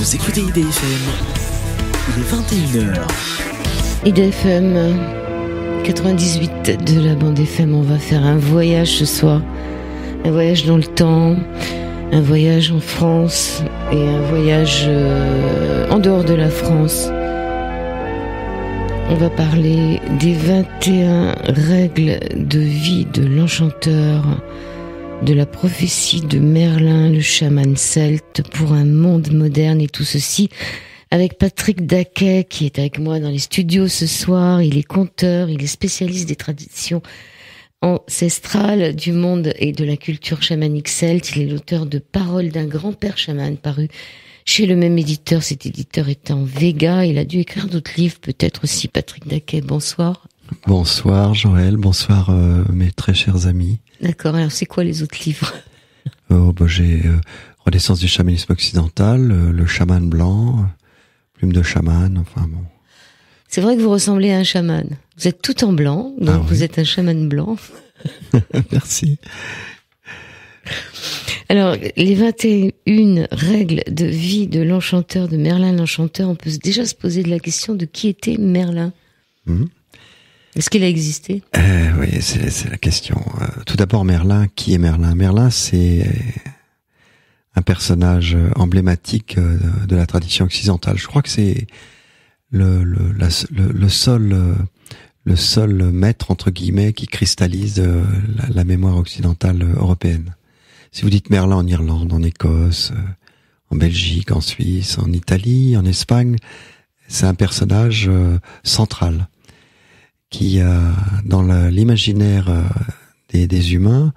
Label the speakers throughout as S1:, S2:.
S1: Vous écoutez IDFM, il est 21h. IDFM 98 de la bande FM, on va faire un voyage ce soir. Un voyage dans le temps, un voyage en France et un voyage euh, en dehors de la France. On va parler des 21 règles de vie de l'enchanteur de la prophétie de Merlin, le chaman celte, pour un monde moderne et tout ceci, avec Patrick Daquet qui est avec moi dans les studios ce soir. Il est conteur, il est spécialiste des traditions ancestrales du monde et de la culture chamanique celte. Il est l'auteur de Paroles d'un grand-père chaman paru chez le même éditeur. Cet éditeur étant Vega, il a dû écrire d'autres livres, peut-être aussi Patrick Daquet. Bonsoir.
S2: Bonsoir Joël, bonsoir euh, mes très chers amis.
S1: D'accord, alors c'est quoi les autres livres
S2: oh, bah, J'ai euh, Renaissance du chamanisme occidental, euh, Le chaman blanc, Plume de chaman, enfin bon.
S1: C'est vrai que vous ressemblez à un chaman. Vous êtes tout en blanc, ah donc vous êtes un chaman blanc.
S2: Merci.
S1: Alors, les 21 règles de vie de l'enchanteur, de Merlin l'enchanteur, on peut déjà se poser la question de qui était Merlin. Hmm est-ce qu'il a existé
S2: euh, Oui, c'est la question. Euh, tout d'abord, Merlin. Qui est Merlin Merlin, c'est euh, un personnage emblématique de la tradition occidentale. Je crois que c'est le, seul maître entre guillemets qui cristallise la, mémoire occidentale européenne. Si vous dites Merlin en Irlande, en Écosse, en Belgique, en Suisse, en Italie, en Espagne, c'est un personnage central qui, euh, dans l'imaginaire euh, des, humains,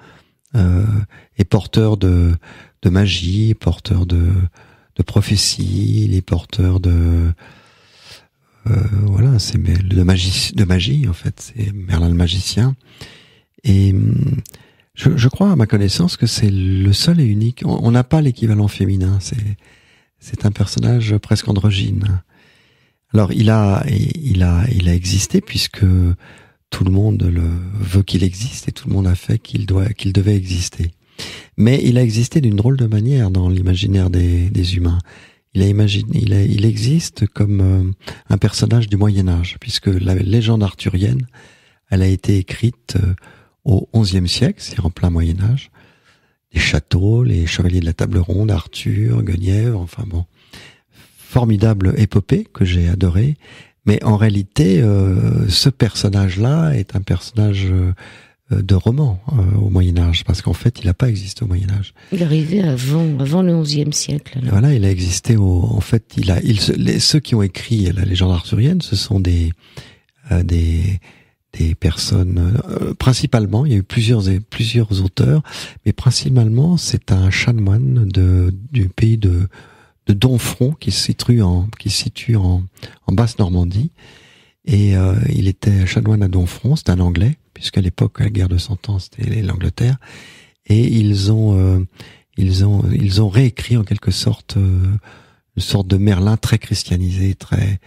S2: euh, est porteur de, magie, porteur de, de prophétie, il est porteur de voilà, c'est de magie, de magie en fait, c'est Merlin le magicien. Et mm, je, crois à ma connaissance que c'est le seul et unique. On n'a pas l'équivalent féminin. C'est c'est un personnage presque androgyne. Alors il a, il a, il a existé puisque tout le monde le veut qu'il existe et tout le monde a fait qu'il doit, qu'il devait exister. Mais il a existé d'une drôle de manière dans l'imaginaire des, des humains. Il, a imaginé, il, il existe comme euh, un personnage du Moyen Âge, puisque la légende arthurienne, elle a été écrite euh, au XIe siècle, c'est en plein Moyen Âge. Les châteaux, les chevaliers de la table ronde, Arthur, Guenièvre, enfin bon formidable épopée que j'ai adorée. Mais en réalité, euh, ce personnage-là est un personnage euh, de roman euh, au Moyen Âge, parce qu'en fait, il n'a pas existé au Moyen Âge.
S1: Il est arrivé avant, avant le XIe siècle.
S2: Voilà, il a existé au. En fait, il a. ceux qui ont écrit la légende arthurienne, ce sont des des personnes principalement. Il y a eu plusieurs plusieurs auteurs, mais principalement, c'est un chanoine de du pays de de qui se situe en, qui situe en, en Basse-Normandie. Et euh, il était chanoine à Donfront, c'est un Anglais, puisqu'à l'époque, la guerre de Cent Ans, c'était l'Angleterre. Et ils ont, euh, ils ont, ils ont réécrit en quelque sorte euh, une sorte de Merlin très christianisé, très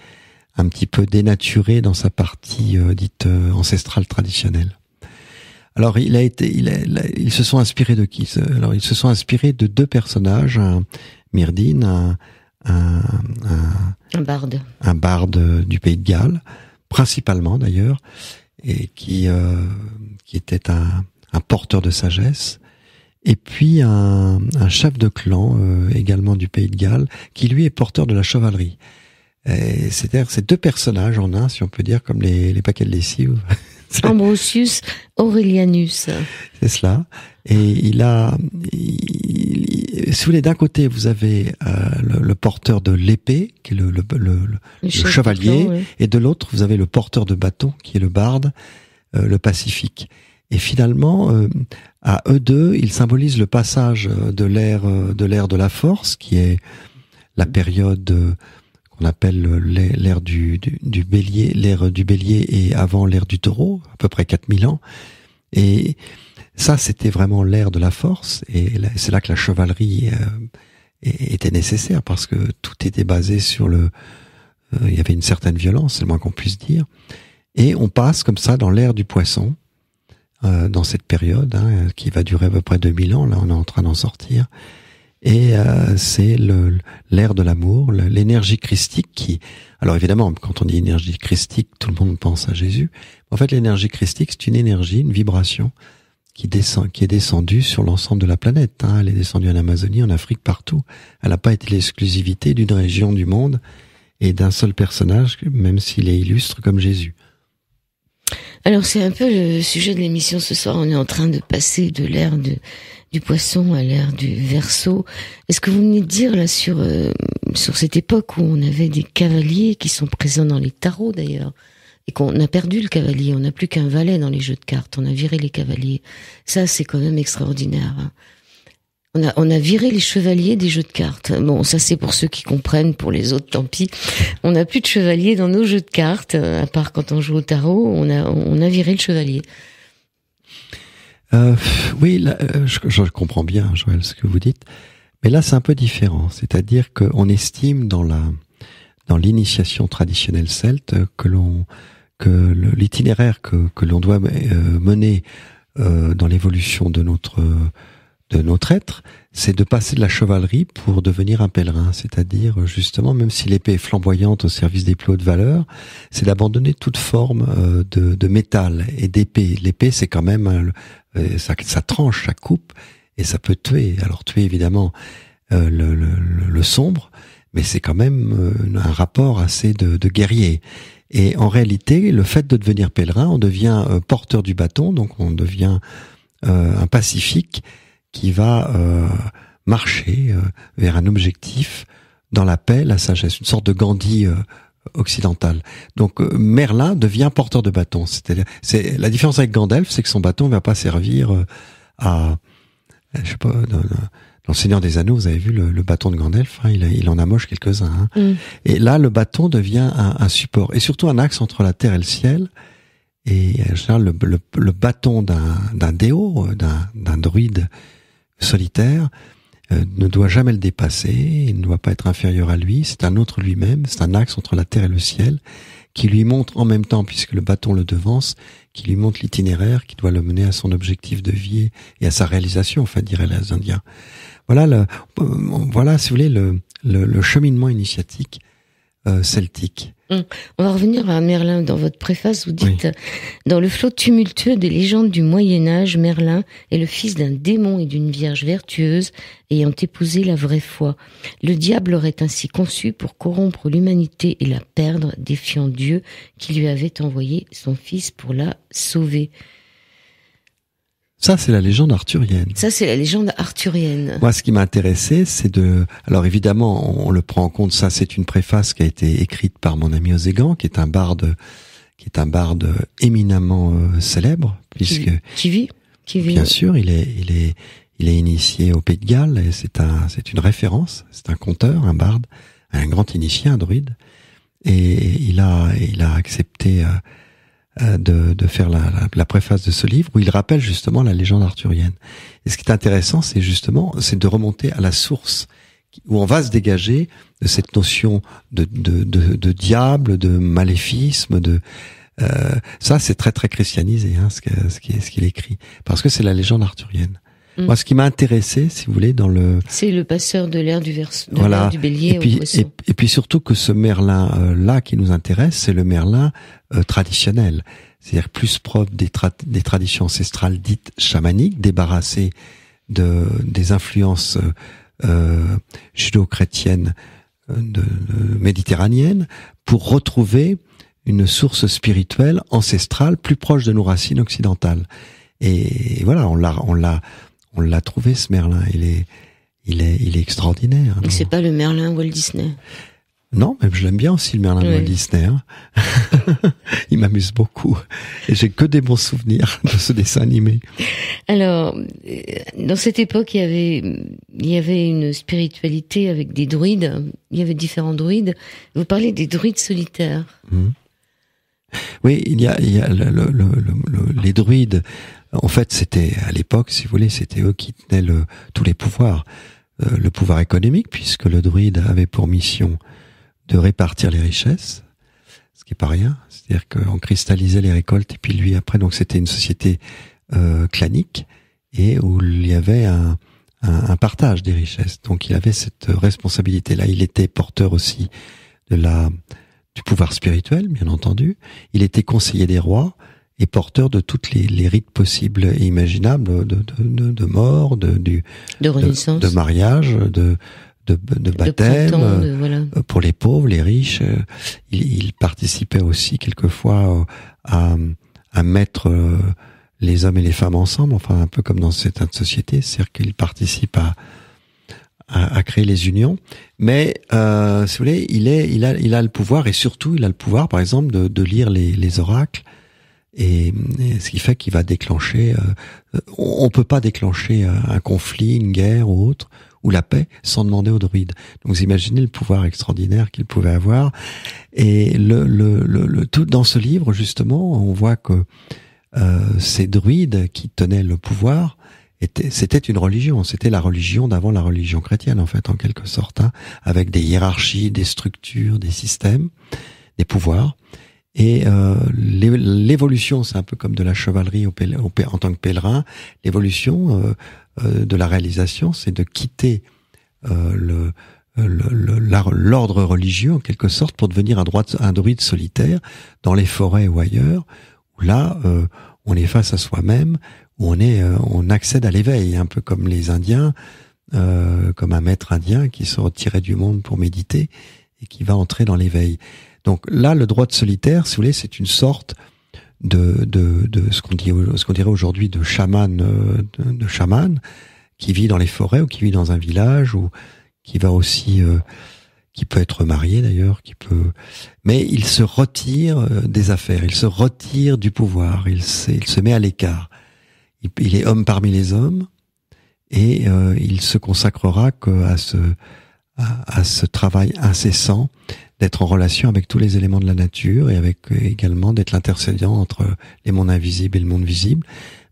S2: un petit peu dénaturé dans sa partie dite ancestrale traditionnelle. Alors, il a été, ils se sont inspirés de qui Alors, ils se sont inspirés de deux personnages, un, Myrdine, un, un, barde. Un barde du pays de Galles, principalement d'ailleurs, et qui, euh, qui était un, porteur de sagesse. Et puis un, chef de clan euh, également du pays de Galles, qui lui est porteur de la chevalerie. C'est-à-dire ces deux personnages en un, si on peut dire, comme les, les paquets de lessive.
S1: Ambrosius Aurelianus.
S2: C'est cela. Et il a, les si vous d'un côté, vous avez euh, le, porteur de l'épée, qui est le, chevalier, et de l'autre, vous avez le porteur de bâton, qui est le barde, euh, le pacifique. Et finalement, euh, à eux deux, ils symbolisent le passage de l'ère de l'ère de la force, qui est la période qu'on appelle l'ère du, bélier, l'ère du bélier et avant l'ère du taureau, à peu près 4000 ans. Et ça, c'était vraiment l'ère de la force, et c'est là que la chevalerie euh, était nécessaire, parce que tout était basé sur le... Euh, il y avait une certaine violence, c'est le moins qu'on puisse dire. Et on passe comme ça dans l'ère du poisson, euh, dans cette période, hein, qui va durer à peu près 2000 ans, là on est en train d'en sortir. Et euh, c'est l'ère de l'amour, l'énergie christique qui... Alors évidemment, quand on dit énergie christique, tout le monde pense à Jésus. En fait, l'énergie christique, c'est une énergie, une vibration qui descend, qui est descendue sur l'ensemble de la planète. Hein. Elle est descendue en Amazonie, en Afrique, partout. Elle n'a pas été l'exclusivité d'une région du monde et d'un seul personnage, même s'il est illustre comme Jésus.
S1: Alors c'est un peu le sujet de l'émission ce soir. On est en train de passer de l'ère de du poisson à l'air du verso. Est-ce que vous venez de dire là sur euh, sur cette époque où on avait des cavaliers qui sont présents dans les tarots d'ailleurs et qu'on a perdu le cavalier, on n'a plus qu'un valet dans les jeux de cartes, on a viré les cavaliers. Ça c'est quand même extraordinaire. On a, on a viré les chevaliers des jeux de cartes. Bon, ça c'est pour ceux qui comprennent, pour les autres, tant pis. On n'a plus de chevaliers dans nos jeux de cartes, euh, à part quand on joue au tarot, on a, on a viré le chevalier.
S2: Euh, oui, euh, je, je, comprends bien, Joël, ce que vous dites. Mais là, c'est un peu différent. C'est-à-dire qu'on estime dans la dans l'initiation traditionnelle celte que l'on que l'itinéraire que, que l'on doit euh, mener dans l'évolution de notre de notre être, c'est de passer de la chevalerie pour devenir un pèlerin. C'est-à-dire, justement, même si l'épée est flamboyante au service des plus hautes valeurs, c'est d'abandonner toute forme de, de métal et d'épée. L'épée, c'est quand même euh, ça, tranche, ça coupe, et ça peut tuer. Alors tuer évidemment euh, le, sombre, mais c'est quand même euh, un rapport assez de, de, guerrier. Et en réalité, le fait de devenir pèlerin, on devient porteur du bâton, donc on devient un pacifique qui va marcher vers un objectif dans la paix, la sagesse, une sorte de Gandhi occidentale. Donc euh, Merlin devient porteur de bâton. cest la différence avec Gandalf, c'est que son bâton ne va pas servir euh, à, je sais pas, dans, des Anneaux, vous avez vu le, bâton de Gandalf, hein, il, en en moche quelques-uns. Hein. Mm. Et là, le bâton devient un, support et surtout un axe entre la terre et le ciel. Et en le, le bâton d'un déo, euh, d'un druide solitaire, euh, ne doit jamais le dépasser, il ne doit pas être inférieur à lui, c'est un autre lui-même, c'est un axe entre la terre et le ciel, qui lui montre en même temps, puisque le bâton le devance, qui lui montre l'itinéraire, qui doit le mener à son objectif de vie et à sa réalisation, enfin, dirait les Indiens. Voilà, le, euh, voilà, si vous voulez, le cheminement initiatique euh, celtique.
S1: Hum. On va revenir à Merlin. Dans votre préface, vous dites Dans le flot tumultueux des légendes du Moyen-Âge, Merlin est le fils d'un démon et d'une vierge vertueuse ayant épousé la vraie foi. Le diable aurait ainsi conçu pour corrompre l'humanité et la perdre, défiant Dieu qui lui avait envoyé son fils pour la sauver.
S2: Ça, c'est la légende arthurienne.
S1: Ça, c'est la légende arthurienne.
S2: Moi, ce qui m'a intéressé, c'est de... Alors évidemment, on, le prend en compte, ça, c'est une préface qui a été écrite par mon ami Ozégan, qui est un barde qui est un barde éminemment euh, célèbre, puisque... Qui vit, qui vit. Bien sûr, il est, il est, il est initié au Pays de Galles, et c'est un, c'est une référence, c'est un conteur, un barde, un grand initié, un druide, et il a, il a accepté... Euh, euh, de, de faire la, préface de ce livre où il rappelle justement la légende arthurienne. Et ce qui est intéressant, c'est justement, c'est de remonter à la source où on va se dégager de cette notion de, de, de, diable, de maléfisme, de euh, ça c'est très très christianisé hein, ce qu'il ce ce qu'il écrit parce que c'est la légende arthurienne. Mm. Moi, ce qui m'a intéressé, si vous voulez, dans le...
S1: C'est le passeur de l'air du, verse... du bélier. Et puis, au et,
S2: et, puis surtout que ce Merlin-là euh, qui nous intéresse, c'est le Merlin euh, traditionnel. C'est-à-dire plus propre des, des traditions ancestrales dites chamaniques, débarrassées de, des influences euh, euh judo-chrétiennes de, méditerranéennes, pour retrouver une source spirituelle ancestrale plus proche de nos racines occidentales. Et voilà, on l'a, on l'a, on l'a trouvé ce Merlin. Il est, il est, il est extraordinaire.
S1: c'est pas le Merlin Walt Disney.
S2: Non, même je l'aime bien aussi le Merlin Walt Disney. Hein. il m'amuse beaucoup. Et j'ai que des bons souvenirs de ce dessin animé.
S1: Alors, euh, dans cette époque, il y avait, il y avait une spiritualité avec des druides. Il y avait différents druides. Vous parlez des druides solitaires. Hmm.
S2: Oui, il y a, les druides en fait, c'était à l'époque, si vous voulez, c'était eux qui tenaient tous les pouvoirs. Euh, le pouvoir économique, puisque le druide avait pour mission de répartir les richesses, ce qui n'est pas rien. C'est-à-dire qu'on cristallisait les récoltes et puis lui après. Donc c'était une société euh, clanique et où il y avait un, un, partage des richesses. Donc il avait cette responsabilité-là. Il était porteur aussi de la du pouvoir spirituel, bien entendu. Il était conseiller des rois est porteur de toutes les, rites possibles et imaginables de, de, de, mort, de, du, de, mariage, de, de, baptême euh, pour les pauvres, les riches. Euh, il, participait aussi quelquefois euh, à, à, mettre les hommes et les femmes ensemble, enfin un peu comme dans cette société, c'est-à-dire qu'il participe à, à, créer les unions. Mais si vous voulez, il est, il a, il a le pouvoir et surtout il a le pouvoir, par exemple, de, de lire les, les oracles et, ce qui fait qu'il va déclencher. Euh, on peut pas déclencher un conflit, une guerre ou autre ou la paix sans demander aux druides. Donc vous imaginez le pouvoir extraordinaire qu'il pouvait avoir. Et le, le, le, tout dans ce livre justement, on voit que euh, ces druides qui tenaient le pouvoir c'était une religion, c'était la religion d'avant la religion chrétienne en fait en quelque sorte, hein, avec des hiérarchies, des structures, des systèmes, des pouvoirs. Et euh, l'évolution, c'est un peu comme de la chevalerie en tant que pèlerin. L'évolution euh, euh, de la réalisation, c'est de quitter le l'ordre religieux en quelque sorte pour devenir un, druide solitaire dans les forêts ou ailleurs où là on est face à soi-même où on est on accède à l'éveil un peu comme les indiens comme un maître indien qui se retirait du monde pour méditer et qui va entrer dans l'éveil. Donc là, le droit de solitaire, si vous voulez, c'est une sorte de, de, de ce qu'on dirait aujourd'hui de chaman, euh, de, chaman, qui vit dans les forêts ou qui vit dans un village ou qui va aussi, euh, qui peut être marié d'ailleurs, qui peut, mais il se retire euh, des affaires, il se retire du pouvoir, il, se met à l'écart. Il, est homme parmi les hommes et il se consacrera que ce à ce travail incessant d'être en relation avec tous les éléments de la nature et avec euh, également d'être l'intercédent entre les mondes invisibles et le monde visible,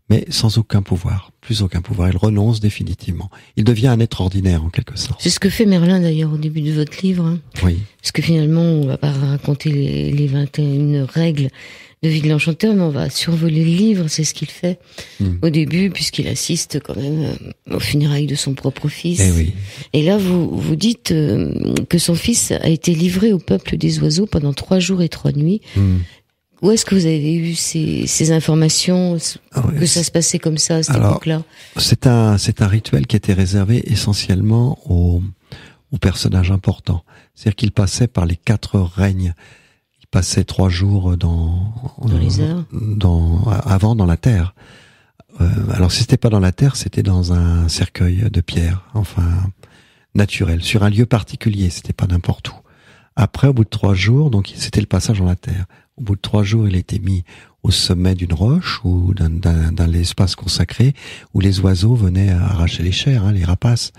S2: mais sans aucun pouvoir, plus aucun pouvoir. Il renonce définitivement. Il devient un être ordinaire en quelque sorte.
S1: C'est ce que fait Merlin d'ailleurs au début de votre livre. Hein. Oui. Parce que finalement, on va pas raconter les, les 21 règles de Ville l'Enchanteur, mais on va survoler le livre, c'est ce qu'il fait hmm. au début, puisqu'il assiste quand même euh, aux funérailles de son propre fils. Eh et là, vous, dites euh, que son fils a été livré au peuple des oiseaux pendant trois jours et trois nuits. Hmm. Où est-ce que vous avez eu ces, informations ah que ça se passait comme ça à cette époque-là
S2: C'est un rituel qui était réservé essentiellement aux, aux personnages importants. C'est-à-dire qu'il passait par les quatre règnes passait trois jours dans, dans euh, euh, avant dans la terre. Euh, alors si c'était pas dans la terre, c'était dans un cercueil de pierre, enfin naturel, sur un lieu particulier. C'était pas n'importe où. Après, au bout de trois jours, donc c'était le passage dans la terre. Au bout de trois jours, il était mis au sommet d'une roche ou d'un espace consacré où les oiseaux venaient arracher les chairs, hein, les rapaces.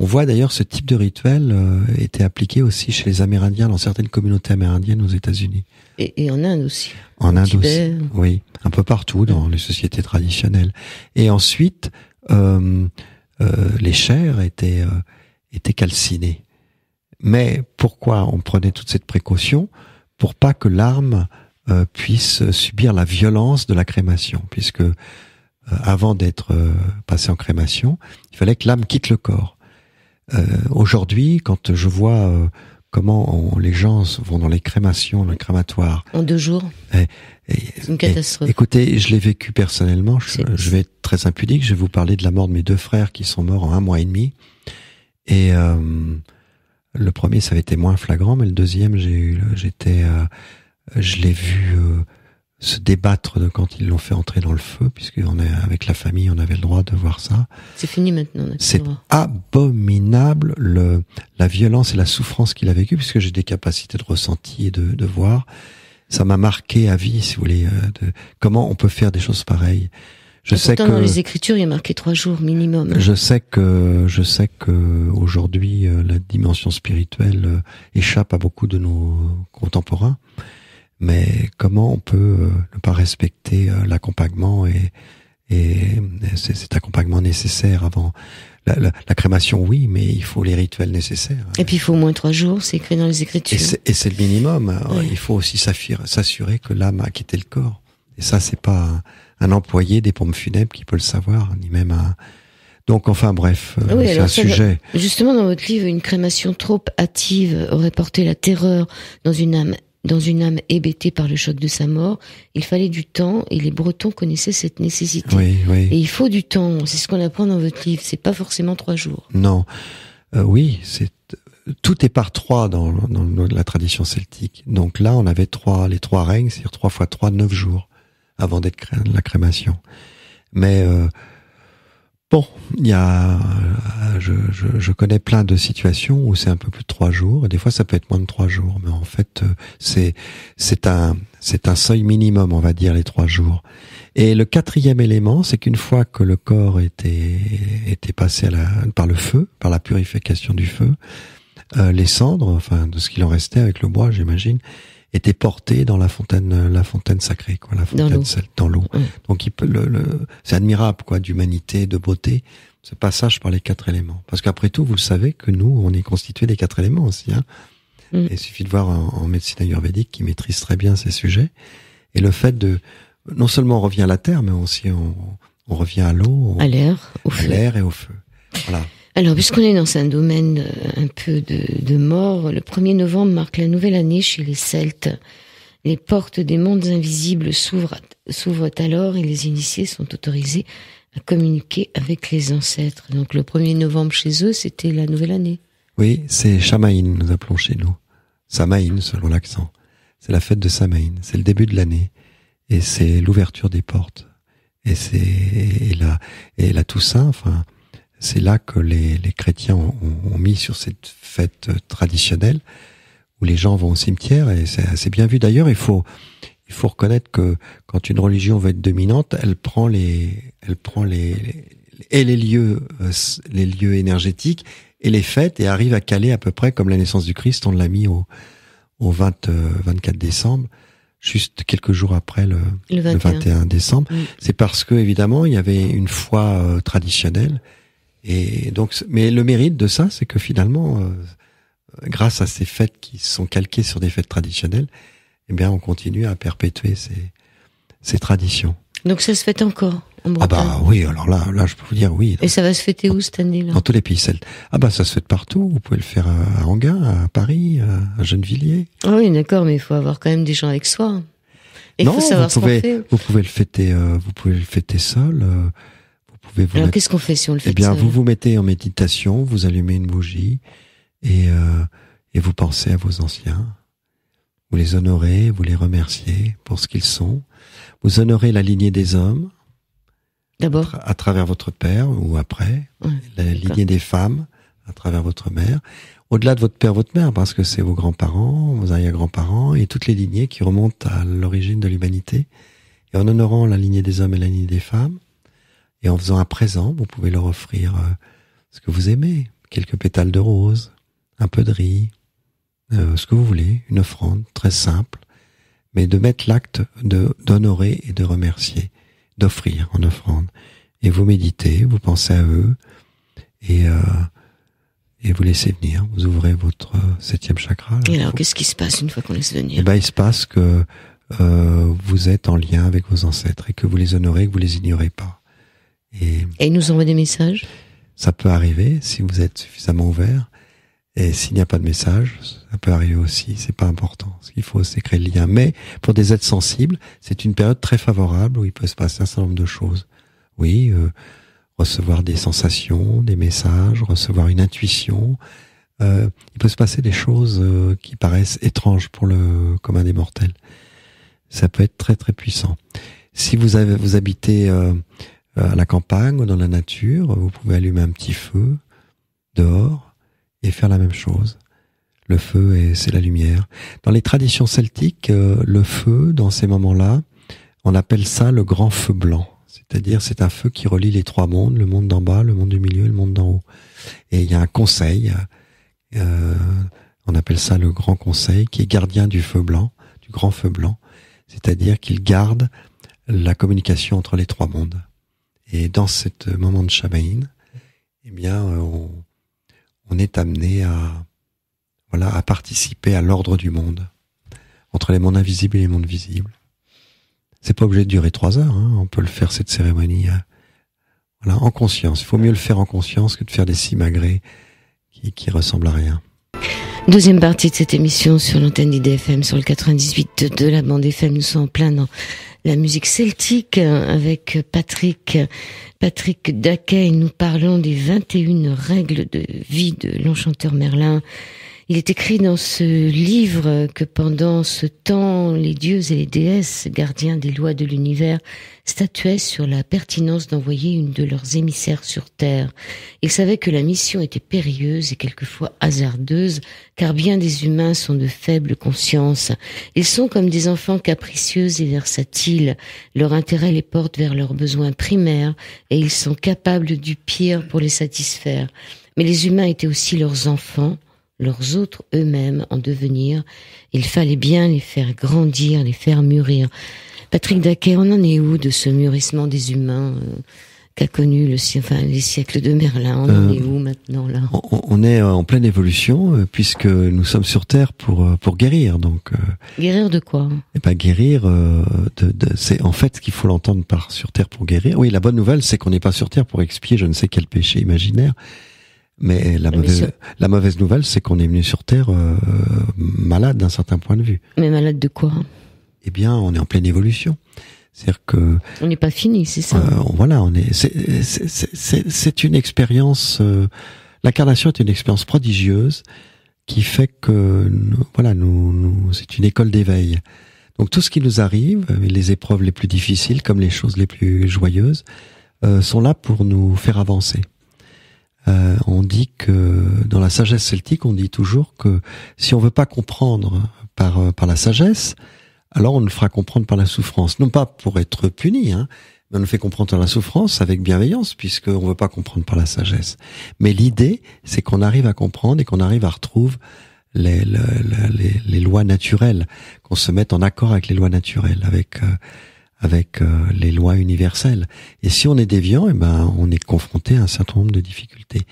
S2: On voit d'ailleurs ce type de rituel euh, était appliqué aussi chez les Amérindiens, dans certaines communautés amérindiennes aux États-Unis.
S1: Et, en Inde aussi.
S2: En Inde aussi. Oui, un peu partout dans les sociétés traditionnelles. Et ensuite, euh, euh, les chairs étaient, étaient calcinées. Mais pourquoi on prenait toute cette précaution Pour pas que l'arme puisse subir la violence de la crémation, puisque avant d'être passé en crémation, il fallait que l'âme quitte le corps. Euh, aujourd'hui, quand je vois euh, comment les gens vont dans les crémations, le crématoire. En deux jours. Eh, eh, C'est Une catastrophe. Eh, écoutez, je l'ai vécu personnellement. Je, vais être très impudique. Je vais vous parler de la mort de mes deux frères qui sont morts en un mois et demi. Et euh, le premier, ça avait été moins flagrant, mais le deuxième, j'ai eu, j'étais, je l'ai vu se débattre de quand ils l'ont fait entrer dans le feu, puisque on est avec la famille, on avait le droit de voir ça.
S1: C'est fini maintenant. C'est
S2: abominable le la violence et la souffrance qu'il a vécu puisque j'ai des capacités de ressenti et de, de voir. Ça m'a marqué à vie, si vous voulez, euh, de comment on peut faire des choses pareilles. Je bah, sais pourtant, que dans les
S1: écritures, il y a marqué trois jours minimum. Je
S2: sais que je sais que aujourd'hui, euh, la dimension spirituelle euh, échappe à beaucoup de nos contemporains mais comment on peut euh, ne pas respecter euh, l'accompagnement et, et euh, cet accompagnement nécessaire avant la, la, la, crémation, oui, mais il faut les rituels nécessaires.
S1: Et puis il faut au moins trois jours, c'est écrit dans les Écritures.
S2: Et c'est le minimum. Il faut aussi s'assurer que l'âme a quitté le corps. Et ça, c'est pas un, employé des pompes funèbres qui peut le savoir, ni même un. Donc, enfin, bref, c'est un sujet.
S1: Justement, dans votre livre, une crémation trop hâtive aurait porté la terreur dans une âme dans une âme hébétée par le choc de sa mort, il fallait du temps et les Bretons connaissaient cette nécessité. Et il faut du temps, c'est ce qu'on apprend dans votre livre, c'est pas forcément trois jours.
S2: Non, euh, oui, c'est tout est par trois dans, la tradition celtique. Donc là, on avait trois, les trois règnes, c'est-à-dire trois fois trois, neuf jours avant d'être la crémation. Mais euh, Bon, il y a, je, je, connais plein de situations où c'est un peu plus de trois jours, et des fois ça peut être moins de trois jours, mais en fait euh, c'est c'est un c'est un seuil minimum, on va dire les trois jours. Et le quatrième élément, c'est qu'une fois que le corps était était passé à la, par le feu, par la purification du feu, euh, les cendres, enfin de ce qu'il en restait avec le bois, j'imagine, était porté dans la fontaine, euh, la fontaine sacrée, quoi, la fontaine dans l'eau. Donc, il peut, le, c'est admirable, quoi, d'humanité, de beauté. Ce passage par les quatre éléments. Parce qu'après tout, vous le savez que nous, on est constitué des quatre éléments aussi. Hein. Mm. Et il suffit de voir en, médecine ayurvédique qui maîtrise très bien ces sujets. Et le fait de, non seulement on revient à la terre, mais aussi on, on revient à l'eau, à l'air, au à l'air et au feu. Voilà.
S1: Alors, puisqu'on est dans un domaine euh, un peu de, mort, le 1er novembre marque la nouvelle année chez les Celtes. Les portes des mondes invisibles s'ouvrent alors et les initiés sont autorisés à communiquer avec les ancêtres. Donc, le 1er novembre chez eux, c'était la nouvelle année.
S2: Oui, c'est Shamaïn, nous appelons chez nous. Samaïn, selon l'accent. C'est la fête de Samaïn. C'est le début de l'année. Et c'est l'ouverture des portes. Et c'est, et et la Toussaint, enfin, c'est là que les, les chrétiens ont, mis sur cette fête traditionnelle où les gens vont au cimetière et c'est assez bien vu d'ailleurs. Il faut il faut reconnaître que quand une religion veut être dominante, elle prend les elle prend les, les et les lieux euh, les lieux énergétiques et les fêtes et arrive à caler à peu près comme la naissance du Christ. On l'a mis au au 20 24 euh, décembre juste quelques jours après le, 21. décembre. Mm. C'est parce que évidemment il y avait une foi euh, traditionnelle et donc, mais le mérite de ça, c'est que finalement, euh, grâce à ces fêtes qui sont calquées sur des fêtes traditionnelles, eh bien, on continue à perpétuer ces, traditions.
S1: Donc ça se fête encore en Ah bah
S2: oui, alors là, là, je peux vous dire oui. Et
S1: ça va se fêter où cette année-là Dans
S2: tous les pays celtes. Ah bah ça se fête partout. Vous pouvez le faire à Anguin, à Paris, euh, à Gennevilliers.
S1: Ah oui, d'accord, mais il faut avoir quand même des gens avec soi. Et non, faut savoir vous pouvez,
S2: vous pouvez le fêter, euh, vous pouvez le fêter seul. Alors qu'est-ce qu'on fait si on le fait Eh bien, vous euh vous mettez en méditation, vous allumez une bougie euh, et, vous pensez à vos anciens. Vous les honorez, vous les remerciez pour ce qu'ils sont. Vous honorez la lignée des hommes. D'abord. À, travers votre père ou après. la lignée des femmes à travers votre mère. Au-delà de votre père, votre mère, parce que c'est vos grands-parents, vos arrière-grands-parents et toutes les lignées qui remontent à l'origine de l'humanité. Et en honorant la lignée des hommes et la lignée des femmes, et en faisant un présent, vous pouvez leur offrir euh, ce que vous aimez, quelques pétales de rose, un peu de riz, euh, ce que vous voulez, une offrande très simple, mais de mettre l'acte de d'honorer et de remercier, d'offrir en offrande. Et vous méditez, vous pensez à eux, et, euh, et vous laissez venir, vous ouvrez votre septième chakra. et alors, qu'est-ce
S1: qui se passe une fois qu'on laisse venir Eh
S2: ben, Il se passe que vous êtes en lien avec vos ancêtres et que vous les honorez, que vous les ignorez pas.
S1: Et, ils nous envoient des messages
S2: Ça peut arriver si vous êtes suffisamment ouvert. Et s'il n'y a pas de message, ça peut arriver aussi, c'est pas important. Ce qu'il faut, c'est créer le lien. Mais pour des êtres sensibles, c'est une période très favorable où il peut se passer un certain nombre de choses. Oui, euh, recevoir des sensations, des messages, recevoir une intuition. Euh, il peut se passer des choses euh, qui paraissent étranges pour le commun des mortels. Ça peut être très très puissant. Si vous, avez, vous habitez euh, à la campagne ou dans la nature, vous pouvez allumer un petit feu dehors et faire la même chose. Le feu, c'est la lumière. Dans les traditions celtiques, euh, le feu, dans ces moments-là, on appelle ça le grand feu blanc. C'est-à-dire, c'est un feu qui relie les trois mondes, le monde d'en bas, le monde du milieu, et le monde d'en haut. Et il y a un conseil, euh, on appelle ça le grand conseil, qui est gardien du feu blanc, du grand feu blanc. C'est-à-dire qu'il garde la communication entre les trois mondes. Et dans ce euh, moment de Shabbaïn, eh bien, euh, on, est amené à, voilà, à participer à l'ordre du monde, entre les mondes invisibles et les mondes visibles. C'est pas obligé de durer trois heures, hein. on peut le faire cette cérémonie, euh, voilà, en conscience. Il faut mieux le faire en conscience que de faire des simagrées qui, qui ressemblent à rien.
S1: Deuxième partie de cette émission sur l'antenne d'IDFM sur le 98 de la bande FM. Nous sommes en plein dans la musique celtique hein, avec Patrick Patrick Daquet. Nous parlons des 21 règles de vie de l'enchanteur Merlin il est écrit dans ce livre que pendant ce temps, les dieux et les déesses, gardiens des lois de l'univers, statuaient sur la pertinence d'envoyer une de leurs émissaires sur Terre. Ils savaient que la mission était périlleuse et quelquefois hasardeuse, car bien des humains sont de faible conscience. Ils sont comme des enfants capricieux et versatiles. Leur intérêt les porte vers leurs besoins primaires et ils sont capables du pire pour les satisfaire. Mais les humains étaient aussi leurs enfants, leurs autres eux-mêmes en devenir. Il fallait bien les faire grandir, les faire mûrir. Patrick Daquet, on en est où de ce mûrissement des humains euh, qu'a connu le, enfin, les siècles de Merlin On en est euh, où maintenant là
S2: on, est euh, en pleine évolution puisque nous sommes sur Terre pour pour guérir. Donc
S1: guérir de quoi et
S2: eh pas ben, guérir. c'est en fait ce qu'il faut l'entendre par sur Terre pour guérir. Oui, la bonne nouvelle, c'est qu'on n'est pas sur Terre pour expier je ne sais quel péché imaginaire mais ah, la mauvaise, nouvelle, c'est qu'on est venu sur Terre euh, malade d'un certain point de vue.
S1: Mais malade de quoi
S2: Eh bien, on est en pleine évolution. cest que
S1: on n'est pas fini, c'est ça. Euh,
S2: voilà, on est. C'est une expérience. Euh, l'incarnation est une expérience prodigieuse qui fait que voilà, nous, nous c'est une école d'éveil. Donc tout ce qui nous arrive, les épreuves les plus difficiles comme les choses les plus joyeuses, sont là pour nous faire avancer. Euh, on dit que dans la sagesse celtique, on dit toujours que si on veut pas comprendre par euh, par la sagesse, alors on le fera comprendre par la souffrance, non pas pour être puni, hein, mais on le fait comprendre par la souffrance avec bienveillance, puisque on veut pas comprendre par la sagesse. Mais l'idée, c'est qu'on arrive à comprendre et qu'on arrive à retrouver les, les, les, lois naturelles, qu'on se mette en accord avec les lois naturelles, avec euh, avec euh, les lois universelles. Et si on est déviant, eh ben, on est confronté à un certain nombre de difficultés.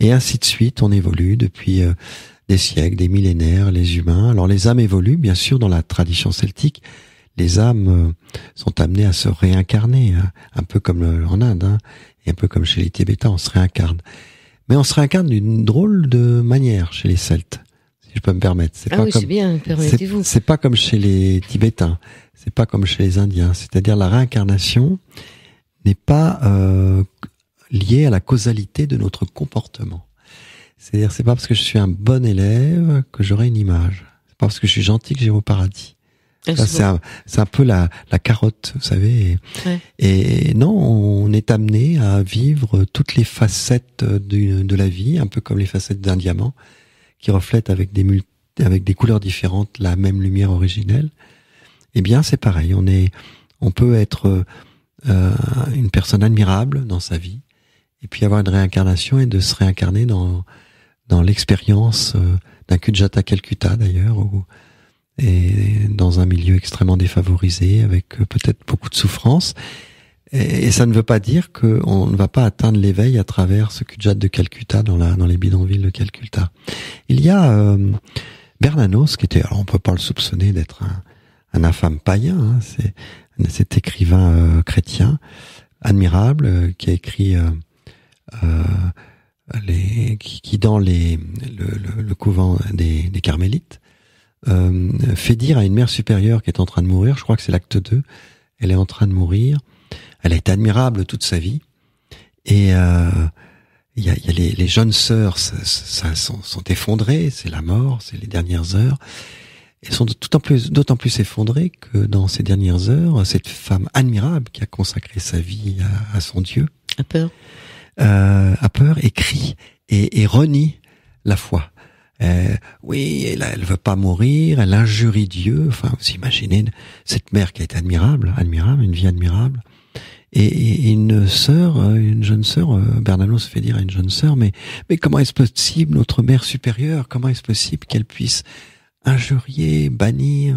S2: Et ainsi de suite, on évolue depuis euh, des siècles, des millénaires, les humains. Alors les âmes évoluent, bien sûr, dans la tradition celtique. Les âmes euh, sont amenées à se réincarner, hein, un peu comme en Inde, hein, et un peu comme chez les Tibétains, on se réincarne. Mais on se réincarne d'une drôle de manière chez les Celtes, si je peux me permettre. C'est ah oui, c'est bien, permettez-vous. C'est pas comme chez les Tibétains c'est pas comme chez les Indiens. C'est-à-dire la réincarnation n'est pas euh, liée à la causalité de notre comportement. C'est-à-dire c'est pas parce que je suis un bon élève que j'aurai une image. C'est pas parce que je suis gentil que j'irai au paradis. Ah, c'est un, peu la, la, carotte, vous savez. Et non, on est amené à vivre toutes les facettes de, de la vie, un peu comme les facettes d'un diamant, qui reflètent avec des, avec des couleurs différentes la même lumière originelle. Eh bien, c'est pareil. On est, on peut être euh, euh, une personne admirable dans sa vie, et puis avoir une réincarnation et de se réincarner dans dans l'expérience euh, d'un Kujata Calcutta d'ailleurs, ou et dans un milieu extrêmement défavorisé, avec euh, peut-être beaucoup de souffrance. Et, ça ne veut pas dire qu'on ne va pas atteindre l'éveil à travers ce Kudjat de Calcutta dans, la, dans les bidonvilles de Calcutta. Il y a euh, Bernanos, qui était, alors on peut pas le soupçonner d'être un, un infâme païen, hein, c'est cet écrivain euh, chrétien admirable euh, qui a écrit euh, qui, dans les le, couvent des, des carmélites fait dire à une mère supérieure qui est en train de mourir, je crois que c'est l'acte 2, elle est en train de mourir, elle a été admirable toute sa vie et il y a, les, jeunes sœurs ça, sont, sont effondrées, c'est la mort, c'est les dernières heures et sont d'autant plus, d'autant plus effondrées que dans ces dernières heures, cette femme admirable qui a consacré sa vie à, son Dieu, a peur, euh, a peur et crie et, renie la foi. Euh, oui, elle, elle veut pas mourir, elle injurie Dieu. Enfin, vous imaginez cette mère qui est admirable, admirable, une vie admirable. Et, une sœur, euh, une jeune sœur, euh, Bernalot se fait dire à une jeune sœur, mais mais comment est-ce possible notre mère supérieure Comment est-ce possible qu'elle puisse injurier, bannir,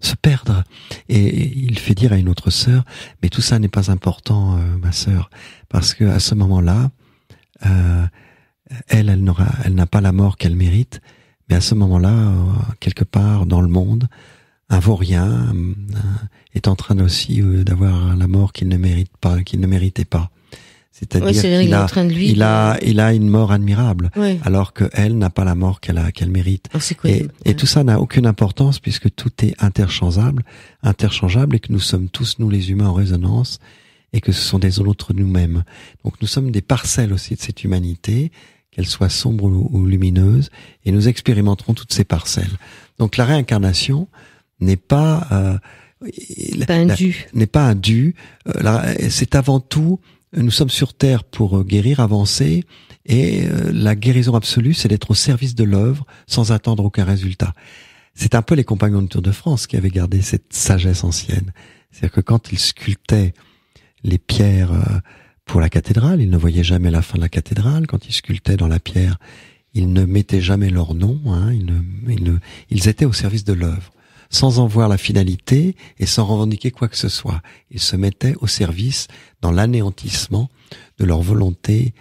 S2: se perdre. Et il fait dire à une autre sœur, mais tout ça n'est pas important, euh, ma sœur, parce que à ce moment-là, euh, elle, elle n'aura, elle n'a pas la mort qu'elle mérite, mais à ce moment-là, euh, quelque part dans le monde, un vaurien est en train aussi d'avoir la mort qu'il ne mérite pas, qu'il ne méritait pas. C'est-à-dire qu'il a, il a, il a une mort admirable, alors que elle n'a pas la mort qu'elle a, qu'elle mérite. et, et tout ça n'a aucune importance puisque tout est interchangeable, interchangeable et que nous sommes tous nous les humains en résonance et que ce sont des autres nous-mêmes. Donc nous sommes des parcelles aussi de cette humanité, qu'elle soit sombre ou lumineuse, et nous expérimenterons toutes ces parcelles. Donc la réincarnation n'est pas euh, n'est pas un dû. Euh, c'est avant tout nous sommes sur Terre pour euh, guérir, avancer, et euh, la guérison absolue, c'est d'être au service de l'œuvre sans attendre aucun résultat. C'est un peu les compagnons de Tour de France qui avaient gardé cette sagesse ancienne. C'est-à-dire que quand ils sculptaient les pierres euh, pour la cathédrale, ils ne voyaient jamais la fin de la cathédrale. Quand ils sculptaient dans la pierre, ils ne mettaient jamais leur nom. Hein, ils, ils étaient au service de l'œuvre sans en voir la finalité et sans revendiquer quoi que ce soit. Ils se mettaient au service dans l'anéantissement de leur volonté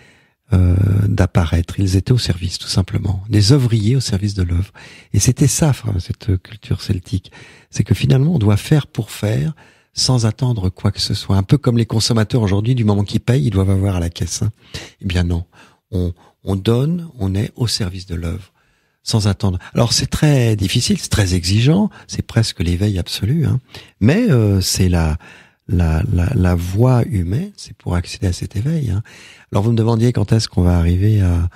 S2: euh, d'apparaître. Ils étaient au service, tout simplement. Des ouvriers au service de l'œuvre. Et c'était ça, cette culture celtique. C'est que finalement, on doit faire pour faire sans attendre quoi que ce soit. Un peu comme les consommateurs aujourd'hui, du moment qu'ils payent, ils doivent avoir à la caisse. Hein. Eh bien non, on, on donne, on est au service de l'œuvre sans attendre. Alors c'est très difficile, c'est très exigeant, c'est presque l'éveil absolu, hein, mais euh, c'est la, la, la, la, voie humaine, c'est pour accéder à cet éveil. Hein. Alors vous me demandiez quand est-ce qu'on va arriver à,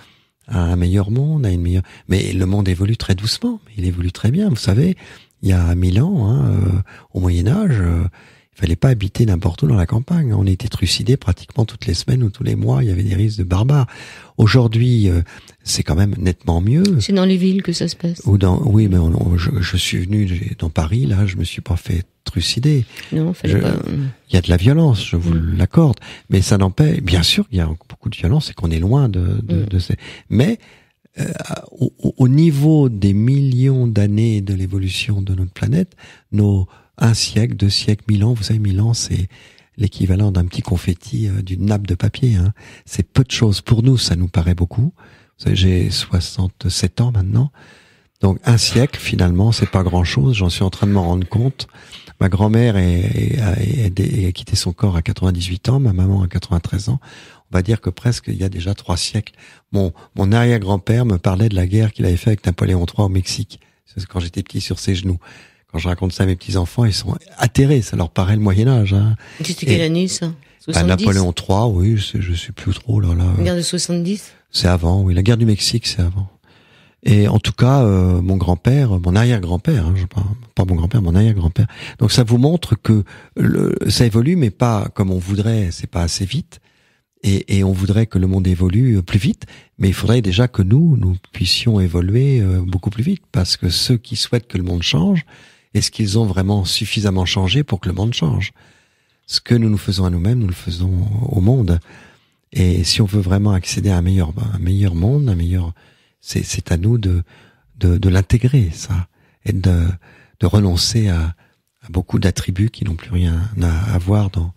S2: un meilleur monde, à une meilleure... Mais le monde évolue très doucement, il évolue très bien. Vous savez, il y a mille ans, hein, euh, au Moyen Âge, euh, fallait pas habiter n'importe où dans la campagne. On était trucidés pratiquement toutes les semaines ou tous les mois. Il y avait des risques de barbares. Aujourd'hui, euh, c'est quand même nettement mieux. C'est
S1: dans les villes que ça se passe. Ou
S2: dans, oui, mais je, suis venu dans Paris. Là, je me suis pas fait trucider.
S1: Non, Il
S2: y a de la violence, je vous mm. l'accorde, mais ça n'empêche. Bien sûr, il y a beaucoup de violence et qu'on est loin de, de, mm. de ces. Mais euh, au, niveau des millions d'années de l'évolution de notre planète, nos, un siècle, deux siècles, mille ans. Vous savez, mille ans, c'est l'équivalent d'un petit confetti, euh, d'une nappe de papier. Hein. C'est peu de choses. Pour nous, ça nous paraît beaucoup. J'ai 67 ans maintenant. Donc un siècle, finalement, c'est pas grand-chose. J'en suis en train de m'en rendre compte. Ma grand-mère a, quitté son corps à 98 ans, ma maman à 93 ans. On va dire que presque il y a déjà trois siècles. Mon, mon arrière-grand-père me parlait de la guerre qu'il avait faite avec Napoléon III au Mexique. quand j'étais petit sur ses genoux. Quand je raconte ça à mes petits-enfants, ils sont atterrés, ça leur paraît le Moyen-Âge. Hein.
S1: C'était quelle ça 70 Napoléon
S2: III, oui, je sais plus trop. Là, là, la
S1: guerre de 70
S2: C'est avant, oui. La guerre du Mexique, c'est avant. Et en tout cas, euh, mon grand-père, mon arrière-grand-père, hein, pas, pas mon grand-père, mon arrière-grand-père. Donc ça vous montre que le, ça évolue, mais pas comme on voudrait, c'est pas assez vite. Et, et, on voudrait que le monde évolue euh, plus vite, mais il faudrait déjà que nous, nous puissions évoluer euh, beaucoup plus vite, parce que ceux qui souhaitent que le monde change, est-ce qu'ils ont vraiment suffisamment changé pour que le monde change Ce que nous nous faisons à nous-mêmes, nous le faisons au monde. Et si on veut vraiment accéder à un meilleur, bah, un meilleur monde, un meilleur, c'est à nous de de, l'intégrer ça et de de renoncer à, beaucoup d'attributs qui n'ont plus rien à, avoir voir dans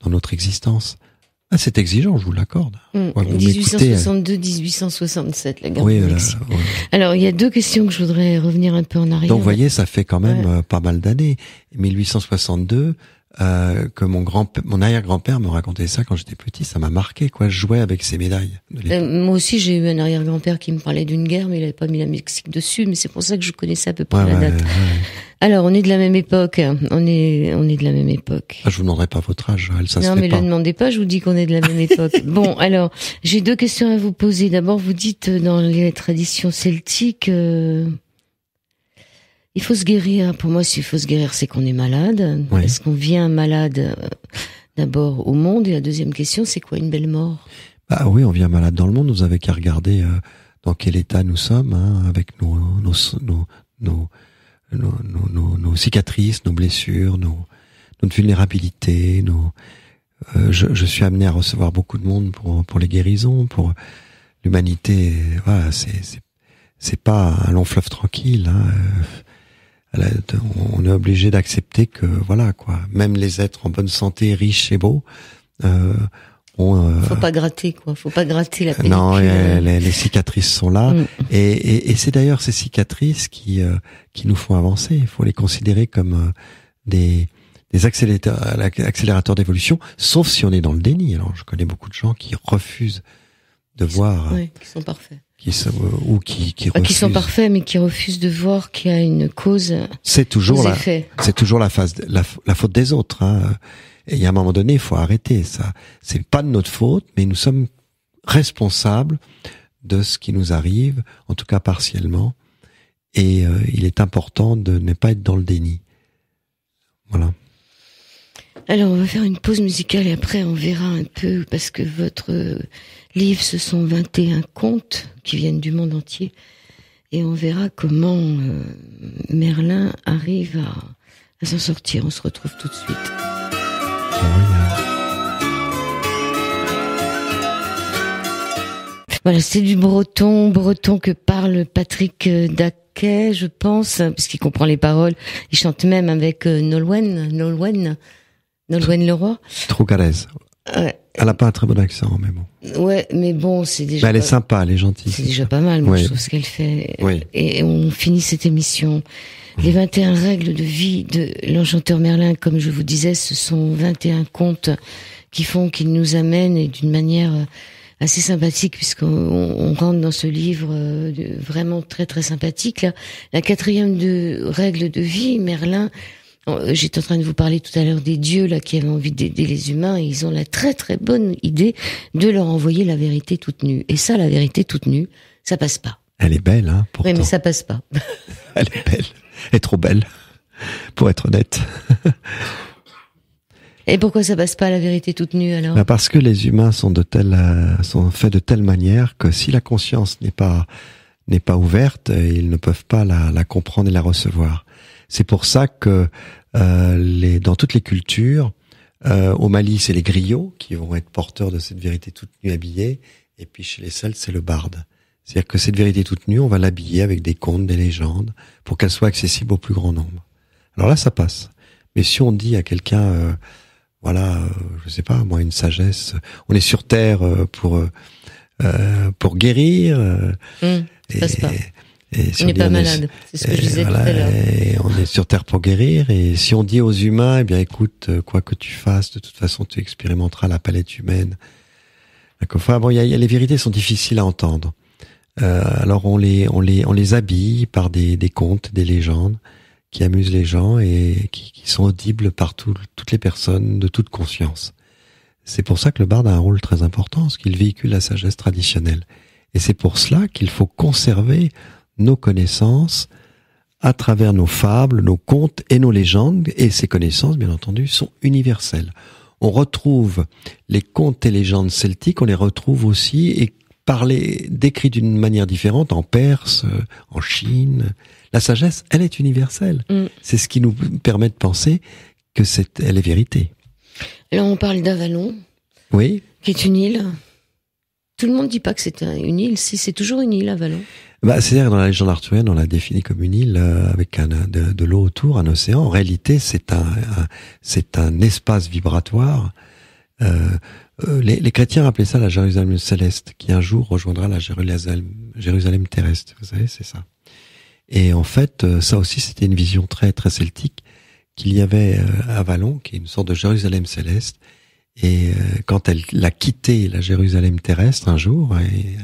S2: dans notre existence. Ah, c'est exigeant, je vous l'accorde.
S1: 1862-1867, mm. la guerre oui, Mexique. Euh, Alors, il y a deux questions que je voudrais revenir un peu en arrière. Donc, vous voyez,
S2: ça fait quand même euh, pas mal d'années. 1862, euh, que mon grand mon arrière-grand-père me racontait ça quand j'étais petit, ça m'a marqué quoi, je jouais avec ses médailles.
S1: Euh, moi aussi j'ai eu un arrière-grand-père qui me parlait d'une guerre mais il n'avait pas mis la Mexique dessus mais c'est pour ça que je connaissais à peu près la date. Alors, on est de la même époque. On est, on est de la même époque.
S2: Ah, je vous demanderai pas votre âge, elle, non, mais ne le
S1: demandez pas, je vous dis qu'on est de la même époque. Bon, alors, j'ai deux questions à vous poser. D'abord, vous dites, euh, dans les traditions celtiques, euh, il faut se guérir. Pour moi, s'il faut se guérir, c'est qu'on est malade. Est-ce qu'on vient malade, euh, d'abord, au monde? Et la deuxième question, c'est quoi une belle mort?
S2: Bah oui, on vient malade dans le monde. Vous avez qu'à regarder, dans quel état nous sommes, hein, avec nos, nos, nos, nos nos, cicatrices, nos blessures, nos, notre vulnérabilité, nos, euh, je, suis amené à recevoir beaucoup de monde pour, pour les guérisons, pour l'humanité. Voilà, c'est, pas un long fleuve tranquille. Hein, euh, on est obligé d'accepter que voilà quoi, même les êtres en bonne santé, riches et beaux, euh, euh, faut
S1: pas gratter quoi, faut pas gratter la pellicule. Non, les,
S2: cicatrices sont là, mm. et, c'est d'ailleurs ces cicatrices qui euh, qui nous font avancer. Il faut les considérer comme euh, des des accélérateurs, d'évolution, sauf si on est dans le déni. Alors, je connais beaucoup de gens qui refusent de voir, oui,
S1: qui sont parfaits,
S2: qui sont, ou qui qui, qui sont parfaits,
S1: mais qui refusent de voir qu'il y a une cause. C'est toujours la, c'est
S2: toujours la phase, la, la faute des autres. Hein. Et à y un moment donné, il faut arrêter ça. C'est pas de notre faute, mais nous sommes responsables de ce qui nous arrive, en tout cas partiellement. Et euh, il est important de ne pas être dans le déni. Voilà.
S1: Alors, on va faire une pause musicale et après, on verra un peu, parce que votre euh, livre, ce sont 21 contes qui viennent du monde entier. Et on verra comment euh, Merlin arrive à s'en sortir. On se retrouve tout de suite. Voilà, c'est du breton, breton que parle Patrick euh, Daquet, je pense, puisqu'il comprend les paroles. Il chante même avec euh, Nolwenn, Nolwenn, Nolwenn Leroy. à Ouais.
S2: elle a pas un très bon accent, mais
S1: bon. Ouais, mais bon, c'est déjà. elle est sympa,
S2: elle est gentille. C'est déjà
S1: pas mal, moi, je trouve ce qu'elle fait. Et on finit cette émission les 21 règles de vie de l'enchanteur Merlin, comme je vous disais, ce sont 21 contes qui font qu'il nous amène et d'une manière euh, assez sympathique puisqu'on rentre dans ce livre euh, vraiment très très sympathique. La quatrième de règles de vie, Merlin, euh, J'étais en train de vous parler tout à l'heure des dieux là qui avaient envie d'aider les humains et ils ont la très très bonne idée de leur envoyer la vérité toute nue. Et ça, la vérité toute nue, ça passe pas.
S2: Elle est belle, hein.
S1: Pourtant. Oui, mais ça passe pas.
S2: Elle est belle est trop belle, pour être honnête.
S1: Et pourquoi ça passe pas à la vérité toute nue alors ben,
S2: Parce que les humains sont de telle, euh, sont faits de telle manière que si la conscience n'est pas n'est pas ouverte, ils ne peuvent pas la, comprendre et la recevoir. C'est pour ça que euh, les, dans toutes les cultures, euh, au Mali c'est les griots qui vont être porteurs de cette vérité toute nue habillée, et puis chez les Celtes c'est le barde. C'est-à-dire que cette vérité toute nue, on va l'habiller avec des contes, des légendes, pour qu'elle soit accessible au plus grand nombre. Alors là, ça passe. Mais si on dit à quelqu'un, euh, voilà, je euh, je sais pas, moi, une sagesse, on est sur Terre euh, pour pour guérir. Mmh, et, on n'est pas malade, c'est ce que je disais à On est sur Terre pour guérir. Et si on dit aux humains, eh bien écoute, quoi que tu fasses, de toute façon, tu expérimenteras la palette humaine. Enfin, bon, y y a, les vérités sont difficiles à entendre. Euh, alors on les, on les, on les habille par des, des contes, des légendes qui amusent les gens et qui, sont audibles par toutes les personnes de toute conscience. C'est pour ça que le barde a un rôle très important, parce qu'il véhicule la sagesse traditionnelle. Et c'est pour cela qu'il faut conserver nos connaissances à travers nos fables, nos contes et nos légendes. Et ces connaissances, bien entendu, sont universelles. On retrouve les contes et légendes celtiques, on les retrouve aussi et parler décrit d'une manière différente en Perse, en Chine. La sagesse, elle est universelle. Mm. C'est ce qui nous permet de penser que c'est, elle est vérité.
S1: Là, on parle d'Avalon. Oui. Qui est une île. Tout le monde ne dit pas que c'est une île. Si, c'est toujours une île, Avalon.
S2: Bah, c'est-à-dire, dans la légende arthurienne, on l'a définie comme une île euh, avec de, l'eau autour, un océan. En réalité, c'est un, c'est un espace vibratoire euh, euh, les, chrétiens appelaient ça la Jérusalem céleste, qui un jour rejoindra la Jérusalem, Jérusalem terrestre. Vous savez, c'est ça. Et en fait, euh, ça aussi, c'était une vision très très celtique qu'il y avait euh, à qui est une sorte de Jérusalem céleste. Et quand elle l'a quitté, la Jérusalem terrestre, un jour, et,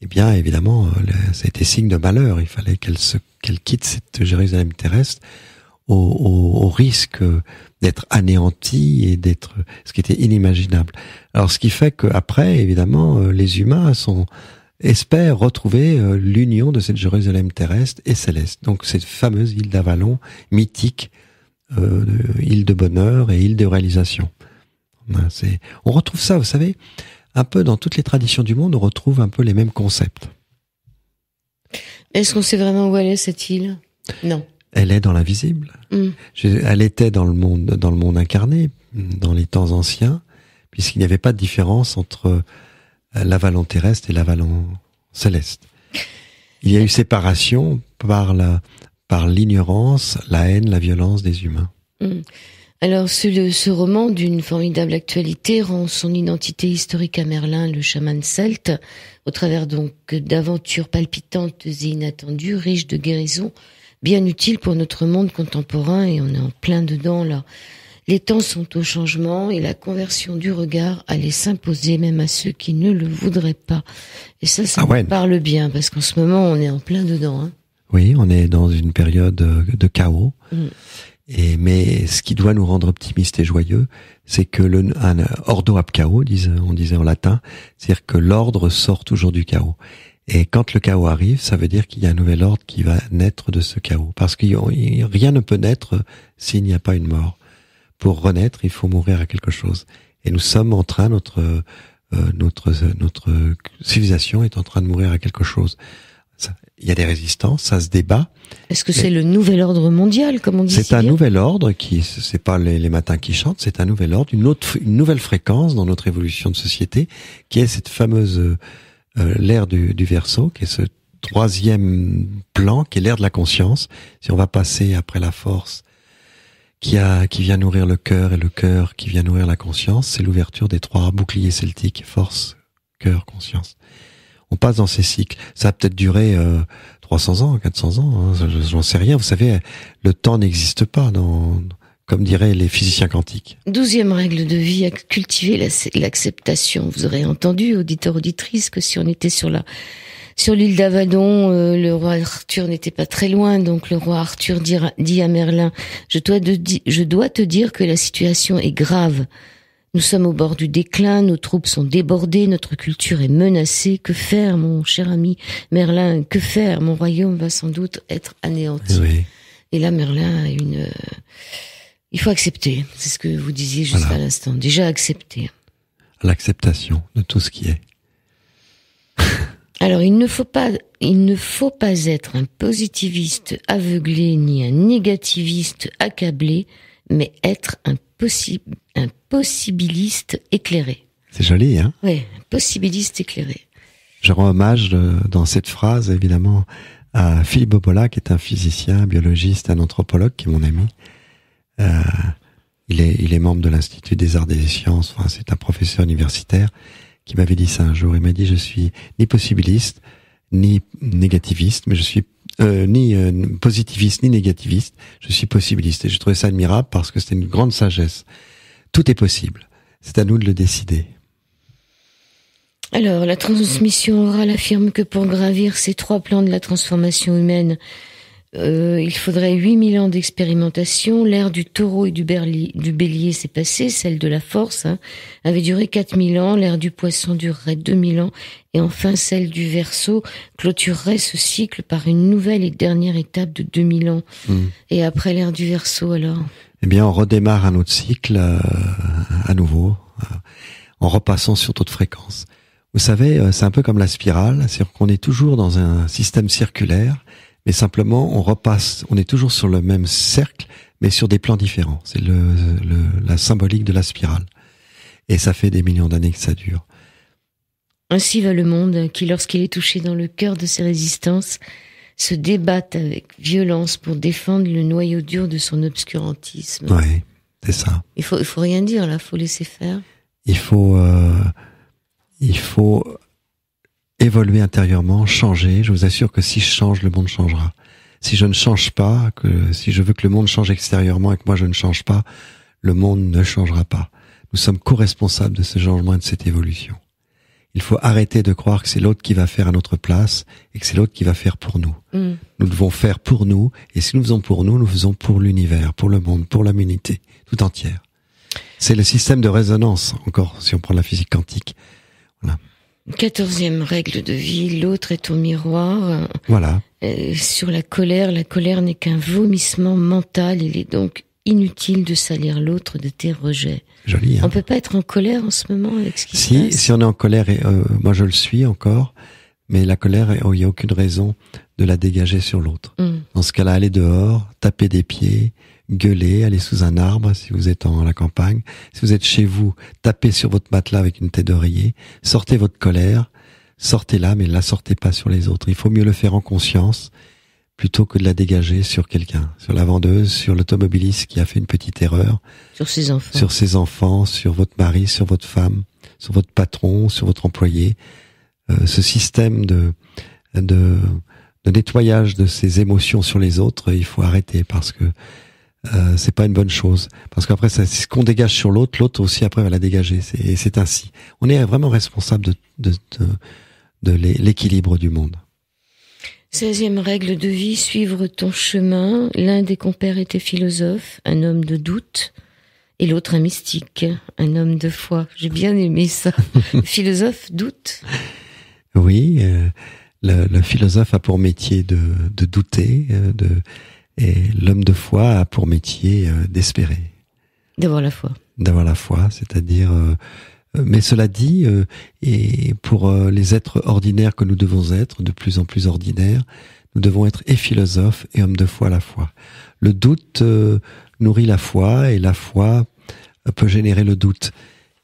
S2: eh bien évidemment, ça a été signe de malheur. Il fallait qu'elle quitte cette Jérusalem terrestre au risque d'être anéanti et d'être ce qui était inimaginable. Alors ce qui fait qu'après, évidemment, euh, les humains espèrent retrouver euh, l'union de cette Jérusalem terrestre et céleste. Donc cette fameuse île d'Avalon, mythique, euh, île de bonheur et île de réalisation. Hein, on retrouve ça, vous savez, un peu dans toutes les traditions du monde, on retrouve un peu les mêmes concepts.
S1: Est-ce qu'on sait vraiment où elle est cette île Non.
S2: Elle est dans l'invisible. Mm. Elle était dans le monde, dans le monde incarné, dans les temps anciens, puisqu'il n'y avait pas de différence entre euh, l'Avalon terrestre et l'Avalon céleste. Il y a eu séparation par la, par l'ignorance, la haine, la violence des humains.
S1: Mm. Alors, ce, ce roman d'une formidable actualité rend son identité historique à Merlin, le chaman celte, au travers donc d'aventures palpitantes et inattendues, riches de guérisons, bien utile pour notre monde contemporain et on est en plein dedans là. Les temps sont au changement et la conversion du regard allait s'imposer même à ceux qui ne le voudraient pas. Et ça, ça ah parle bien parce qu'en ce moment, on est en plein dedans. Hein.
S2: Oui, on est dans une période euh, de chaos. Mm. Et, mais ce qui doit nous rendre optimistes et joyeux, c'est que le un, ordo ab chaos, on disait en latin, c'est-à-dire que l'ordre sort toujours du chaos. Et quand le chaos arrive, ça veut dire qu'il y a un nouvel ordre qui va naître de ce chaos. Parce que rien ne peut naître s'il n'y a pas une mort. Pour renaître, il faut mourir à quelque chose. Et nous sommes en train, notre, euh, notre, notre civilisation est en train de mourir à quelque chose. Il y a des résistances, ça se débat.
S1: Est-ce que c'est le nouvel ordre mondial, comme on dit C'est
S2: un nouvel ordre qui, c'est pas les, les, matins qui chantent, c'est un nouvel ordre, une autre, une nouvelle fréquence dans notre évolution de société, qui est cette fameuse euh, l'ère du, du verso, qui est ce troisième plan, qui est l'ère de la conscience. Si on va passer après la force qui, a, qui vient nourrir le cœur et le cœur qui vient nourrir la conscience, c'est l'ouverture des trois boucliers celtiques, force, cœur, conscience. On passe dans ces cycles. Ça a peut-être duré 300 euh, ans, 400 ans, hein, j'en sais rien. Vous savez, le temps n'existe pas dans, comme diraient les physiciens quantiques.
S1: Douzième règle de vie, cultiver l'acceptation. Vous aurez entendu, auditeur, auditrice, que si on était sur la sur l'île d'Avadon, euh, le roi Arthur n'était pas très loin, donc le roi Arthur dit à Merlin, je dois, je dois te dire que la situation est grave. Nous sommes au bord du déclin, nos troupes sont débordées, notre culture est menacée. Que faire, mon cher ami Merlin Que faire Mon royaume va sans doute être anéanti. Et là, Merlin a une... Euh, il faut accepter, c'est ce que vous disiez juste à l'instant. Déjà accepter.
S2: L'acceptation de tout ce qui est.
S1: Alors, il ne faut pas, il ne faut pas être un positiviste aveuglé ni un négativiste accablé, mais être un, un possibiliste éclairé. C'est joli, hein Oui, possibiliste éclairé.
S2: Je rends hommage euh, dans cette phrase, évidemment, à Philippe Bobola, qui est un physicien, un biologiste, un anthropologue, qui est mon ami, euh, il, est, il est membre de l'Institut des arts et des sciences, enfin, c'est un professeur universitaire qui m'avait dit ça un jour. Il m'a dit, je suis ni possibiliste, ni négativiste, mais je suis euh, ni euh, positiviste, ni négativiste, je suis possibiliste. Et je trouvais ça admirable parce que c'était une grande sagesse. Tout est possible. C'est à nous de le décider.
S1: Alors, la transmission orale affirme que pour gravir ces trois plans de la transformation humaine, euh, il faudrait 8000 ans d'expérimentation. L'ère du taureau et du, bélier s'est passée, celle de la force hein. avait duré 4000 ans, l'ère du poisson durerait 2000 ans, et enfin celle du verso clôturerait ce cycle par une nouvelle et dernière étape de 2000 ans. Hmm. Et après l'ère du verso alors
S2: Eh bien on redémarre un autre cycle euh, à nouveau, euh, en repassant sur toute fréquence. Vous savez, c'est un peu comme la spirale, c'est-à-dire qu'on est toujours dans un système circulaire mais simplement on repasse, on est toujours sur le même cercle, mais sur des plans différents. C'est le, la symbolique de la spirale. Et ça fait des millions d'années que ça dure.
S1: Ainsi va le monde qui, lorsqu'il est touché dans le cœur de ses résistances, se débatte avec violence pour défendre le noyau dur de son obscurantisme. Oui, c'est ça. Il faut, il faut rien dire là, faut laisser faire.
S2: Il faut, euh, il faut évoluer intérieurement, changer. Je vous assure que si je change, le monde changera. Si je ne change pas, que si je veux que le monde change extérieurement et que moi je ne change pas, le monde ne changera pas. Nous sommes co-responsables de ce changement et de cette évolution. Il faut arrêter de croire que c'est l'autre qui va faire à notre place et que c'est l'autre qui va faire pour nous. Mm. Nous devons faire pour nous et si nous faisons pour nous, nous faisons pour l'univers, pour le monde, pour l'humanité tout entière. C'est le système de résonance, encore si on prend la physique quantique.
S1: Voilà. Quatorzième règle de vie, l'autre est au miroir. Voilà. Euh, sur la colère, la colère n'est qu'un vomissement mental. Il est donc inutile de salir l'autre de tes rejets. Joli. Hein. On peut pas être en colère en ce moment avec ce si, Si
S2: on est en colère, et euh, moi je le suis encore, mais la colère, oh, il n'y a aucune raison de la dégager sur l'autre. Hmm. Dans ce cas-là, aller dehors, taper des pieds, gueuler, aller sous un arbre si vous êtes en la campagne, si vous êtes chez vous, tapez sur votre matelas avec une tête d'oreiller, sortez votre colère, sortez-la, mais ne la sortez pas sur les autres. Il faut mieux le faire en conscience plutôt que de la dégager sur quelqu'un, sur la vendeuse, sur l'automobiliste qui a fait une petite erreur,
S1: sur ses enfants, sur
S2: ses enfants, sur votre mari, sur votre femme, sur votre patron, sur votre employé. Euh, ce système de, de de nettoyage de ses émotions sur les autres, il faut arrêter parce que euh, c'est pas une bonne chose parce qu'après c'est ce qu'on dégage sur l'autre, l'autre aussi après va la dégager. Et c'est ainsi. On est vraiment responsable de, de, de, l'équilibre du monde.
S1: 16 règle de vie, suivre ton chemin. L'un des compères était philosophe, un homme de doute, et l'autre un mystique, un homme de foi. J'ai bien aimé ça. philosophe, doute.
S2: Oui, euh, le, philosophe a pour métier de, de douter, euh, de, et l'homme de foi a pour métier euh, d'espérer. D'avoir la foi. D'avoir la foi, c'est-à-dire... Euh, euh, mais cela dit, et pour les êtres ordinaires que nous devons être, de plus en plus ordinaires, nous devons être et philosophes et hommes de foi à la fois. Le doute nourrit la foi et la foi peut générer le doute.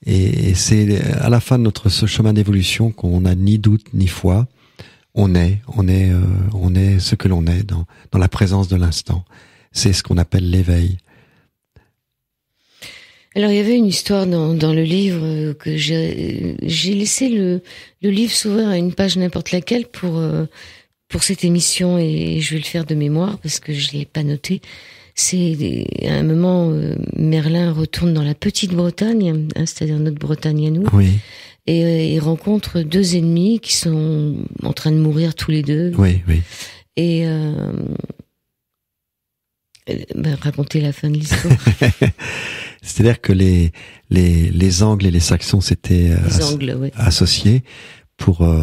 S2: Et c'est à la fin de notre chemin d'évolution qu'on n'a ni doute ni foi on est, on est, euh, on est ce que l'on est dans, la présence de l'instant. C'est ce qu'on appelle l'éveil.
S1: Alors il y avait une histoire dans, le livre euh, que j'ai laissé le, livre s'ouvrir à une page n'importe laquelle pour euh, pour cette émission et je vais le faire de mémoire parce que je l'ai pas noté. C'est à un moment Merlin retourne dans la petite Bretagne, c'est-à-dire notre Bretagne à nous. Oui et, ils rencontre deux ennemis qui sont en train de mourir tous les deux. Oui, oui. Et euh, euh bah, raconter la fin de l'histoire.
S2: C'est-à-dire que les, les, Angles et les Saxons s'étaient euh, associés pour, euh,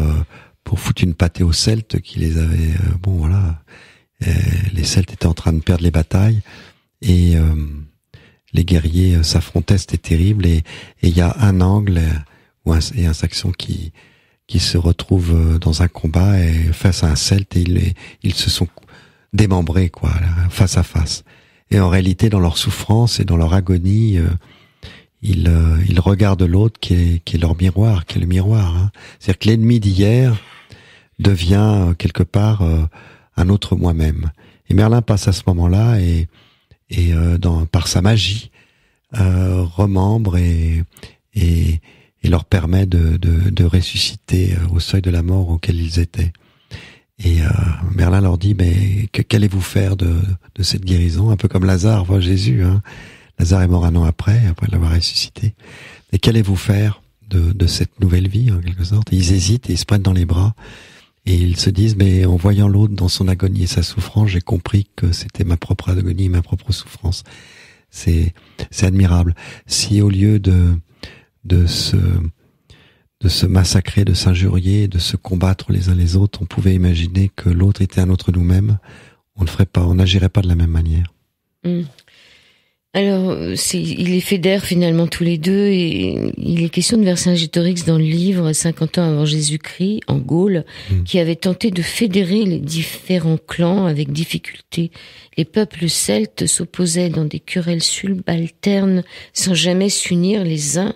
S2: pour foutre une pâtée aux Celtes qui les avaient... bon, voilà. les Celtes étaient en train de perdre les batailles et les guerriers s'affrontaient, c'était terrible. Et il y a un Angle ou un, et un Saxon qui qui se retrouve euh, dans un combat et face à un Celte et ils, ils se sont démembrés quoi, face à face. Et en réalité, dans leur souffrance et dans leur agonie, euh, ils, euh, ils regardent l'autre qui est, qui est leur miroir, qui est le miroir. Hein. C'est-à-dire que l'ennemi d'hier devient quelque part un autre moi-même. Et Merlin passe à ce moment-là et, et dans, par sa magie, remembre et, et, et leur permet de, ressusciter euh, au seuil de la mort auquel ils étaient. Et euh, Merlin leur dit, mais qu'allez-vous faire de, cette guérison Un peu comme Lazare voit Jésus. Hein. Lazare est mort un an après, après l'avoir ressuscité. Mais qu'allez-vous faire de, cette nouvelle vie, en quelque sorte Ils hésitent, et ils se prennent dans les bras. Et ils se disent, mais en voyant l'autre dans son agonie et sa souffrance, j'ai compris que c'était ma propre agonie, ma propre souffrance. C'est, c'est admirable. Si au lieu de, de se, de se massacrer, de s'injurier, de se combattre les uns les autres, on pouvait imaginer que l'autre était un autre nous-mêmes. On ne ferait pas, on n'agirait pas de la même manière.
S1: Hmm. Alors, il est fédère finalement tous les deux et il est question de Vercingétorix dans le livre 50 ans avant Jésus-Christ en Gaule, hmm. qui avait tenté de fédérer les différents clans avec difficulté. Les peuples celtes s'opposaient dans des querelles subalternes sans jamais s'unir les uns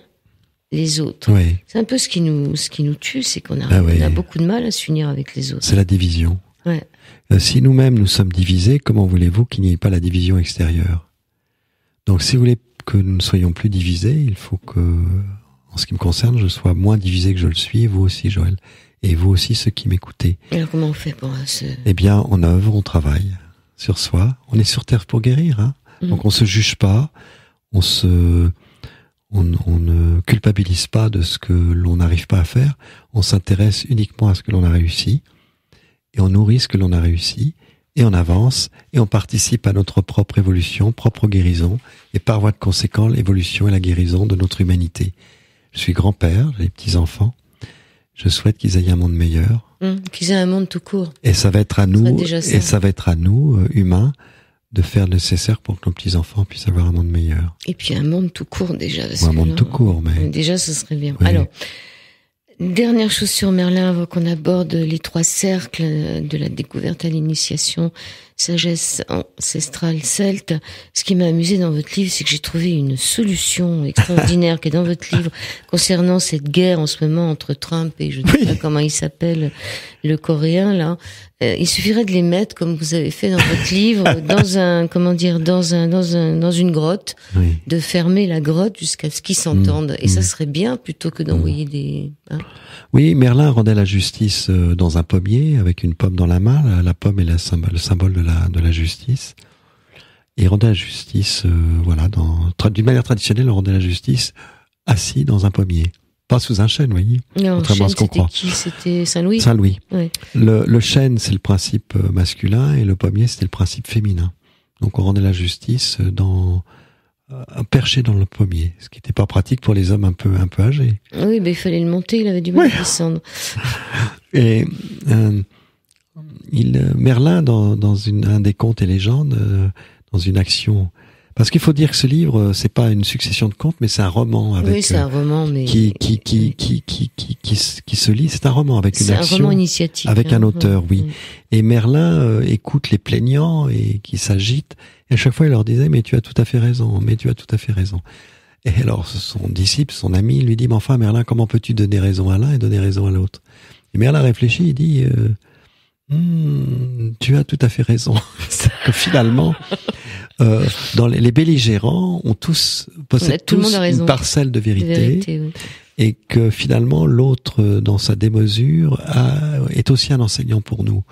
S1: les autres. C'est un peu ce qui nous, ce qui nous tue, c'est qu'on a, ah a beaucoup de mal à s'unir avec les autres. C'est la division. Euh,
S2: si nous-mêmes nous sommes divisés, comment voulez-vous qu'il n'y ait pas la division extérieure Donc si vous voulez que nous ne soyons plus divisés, il faut que, en ce qui me concerne, je sois moins divisé que je le suis, vous aussi Joël, et vous aussi ceux qui m'écoutez.
S1: Alors comment on fait pour euh,
S2: Eh bien, on œuvre, on travaille sur soi, on est sur Terre pour guérir, hein. mm. donc on se juge pas, on se on, ne culpabilise pas de ce que l'on n'arrive pas à faire, on s'intéresse uniquement à ce que l'on a réussi, et on nourrit ce que l'on a réussi, et on avance, et on participe à notre propre évolution, propre guérison, et par voie de conséquent, l'évolution et la guérison de notre humanité. Je suis grand-père, j'ai des petits-enfants, je souhaite qu'ils aient un monde meilleur.
S1: Hum, qu'ils aient un monde tout court. Et ça
S2: va être à nous, et ça va être à nous, euh, humains, de faire le nécessaire pour que nos petits-enfants puissent avoir un monde meilleur.
S1: Et puis un monde tout court déjà. un monde tout court, mais... Déjà, ce serait bien. Alors, dernière chose sur Merlin avant qu'on aborde les trois cercles de la découverte à l'initiation, sagesse ancestrale celte. Ce qui m'a amusé dans votre livre, c'est que j'ai trouvé une solution extraordinaire qui est dans votre livre concernant cette guerre en ce moment entre Trump et je ne sais pas comment il s'appelle, le Coréen là. Euh, il suffirait de les mettre comme vous avez fait dans votre livre dans un comment dire dans un dans dans une grotte, de fermer la grotte jusqu'à ce qu'ils s'entendent. Et mm. ça mm. serait bien plutôt que d'envoyer mm. des. Hein.
S2: oui, Merlin rendait la justice euh, dans un pommier avec une pomme dans la main. La pomme est symbole, le symbole de la de la justice. Et rendait la justice, euh, voilà, d'une manière traditionnelle, on rendait la justice assis dans un pommier. Pas sous un chêne, voyez. Non, chêne, ce
S1: C'était Saint-Louis. Saint-Louis.
S2: Le, chêne, c'est le principe euh, masculin et le pommier, c'était le principe féminin. Donc on rendait la justice euh, dans, perché dans le pommier, ce qui n'était pas pratique pour les hommes un peu un peu âgés.
S1: Oui, mais il fallait le monter, il avait du mal à descendre.
S2: Et Merlin dans, une, un des contes et légendes, euh, dans une action. Parce qu'il faut dire que ce livre, euh, c'est pas une succession de contes, mais c'est un roman avec. Oui, un euh, roman, mais qui qui qui qui qui qui, se lit. C'est un roman avec une action, un avec hein. un auteur, oui. Mm. Et Merlin écoute les plaignants et qui s'agitent. Et à chaque fois, il leur disait mais tu as tout à fait raison, mais tu as tout à fait raison. Et alors son disciple, son ami, lui dit mais enfin Merlin, comment peux-tu donner raison à l'un et donner raison à l'autre Et Merlin réfléchit, il dit. Mmh, tu as tout à fait raison. que finalement, euh, dans les, les, belligérants ont tous possèdent une parcelle de vérité, et que finalement l'autre, euh, dans sa démesure, est aussi un enseignant pour nous.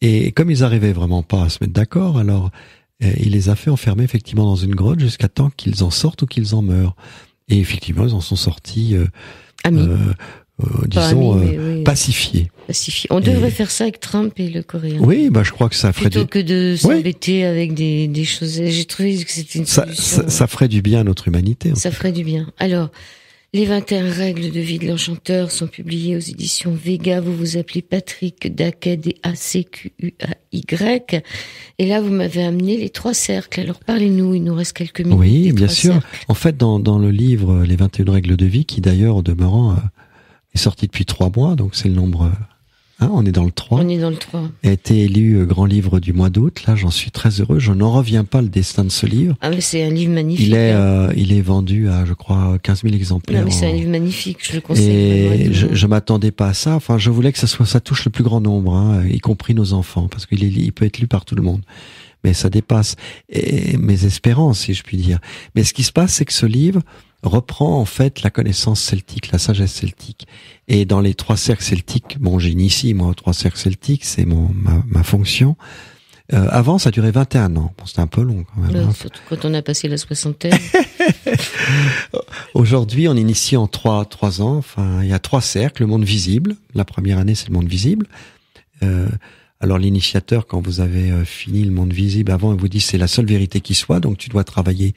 S2: Et comme ils arrivaient vraiment pas à se mettre d'accord, alors euh, il les a fait enfermer effectivement dans une grotte jusqu'à temps qu'ils en sortent ou qu'ils en meurent. Et effectivement, ils en sont sortis. Euh, euh, disons, euh, pacifié. On devrait
S1: faire ça avec Trump et le Coréen. Oui, bah,
S2: je crois que ça ferait Plutôt
S1: que de s'embêter avec des, des choses. J'ai trouvé que c'était une ça, ça, hein.
S2: ferait du bien à notre humanité. Ça
S1: ferait du bien. Alors, les 21 règles de vie de l'enchanteur sont publiées aux éditions Vega. Vous vous appelez Patrick Daquet, d a c q u y Et là, vous m'avez amené les trois cercles. Alors, parlez-nous, il nous reste quelques minutes. Oui, bien sûr.
S2: En fait, dans, le livre Les 21 règles de vie, qui d'ailleurs, en demeurant, euh, sorti depuis trois mois, donc c'est le nombre. Hein, on est dans le 3. On est dans le 3. A été élu euh, grand livre du mois d'août. Là, j'en suis très heureux. Je n'en reviens pas le destin de ce livre.
S1: Ah, mais c'est un livre magnifique. Il est, hein.
S2: euh, il est vendu à, je crois, 15 000 exemplaires. mais c'est un
S1: livre magnifique. Je le conseille. Et je, je
S2: m'attendais pas à ça. Enfin, je voulais que ça soit, ça touche le plus grand nombre, hein, y compris nos enfants, parce qu'il il peut être lu par tout le monde. Mais ça dépasse mes espérances, si je puis dire. Mais ce qui se passe, c'est que ce livre, reprend en fait la connaissance celtique, la sagesse celtique. Et dans les trois cercles celtiques, bon, j'initie moi aux trois cercles celtiques, c'est mon ma, ma fonction. Euh, avant, ça durait 21 ans. Bon, c'était un peu long quand même. Hein. Surtout
S1: quand on a passé la soixantaine.
S2: Aujourd'hui, on initie en trois trois ans. Enfin, il y a trois cercles. Le monde visible. La première année, c'est le monde visible. Euh, alors l'initiateur, quand vous avez euh, fini le monde visible avant, il vous dit c'est la seule vérité qui soit. Donc tu dois travailler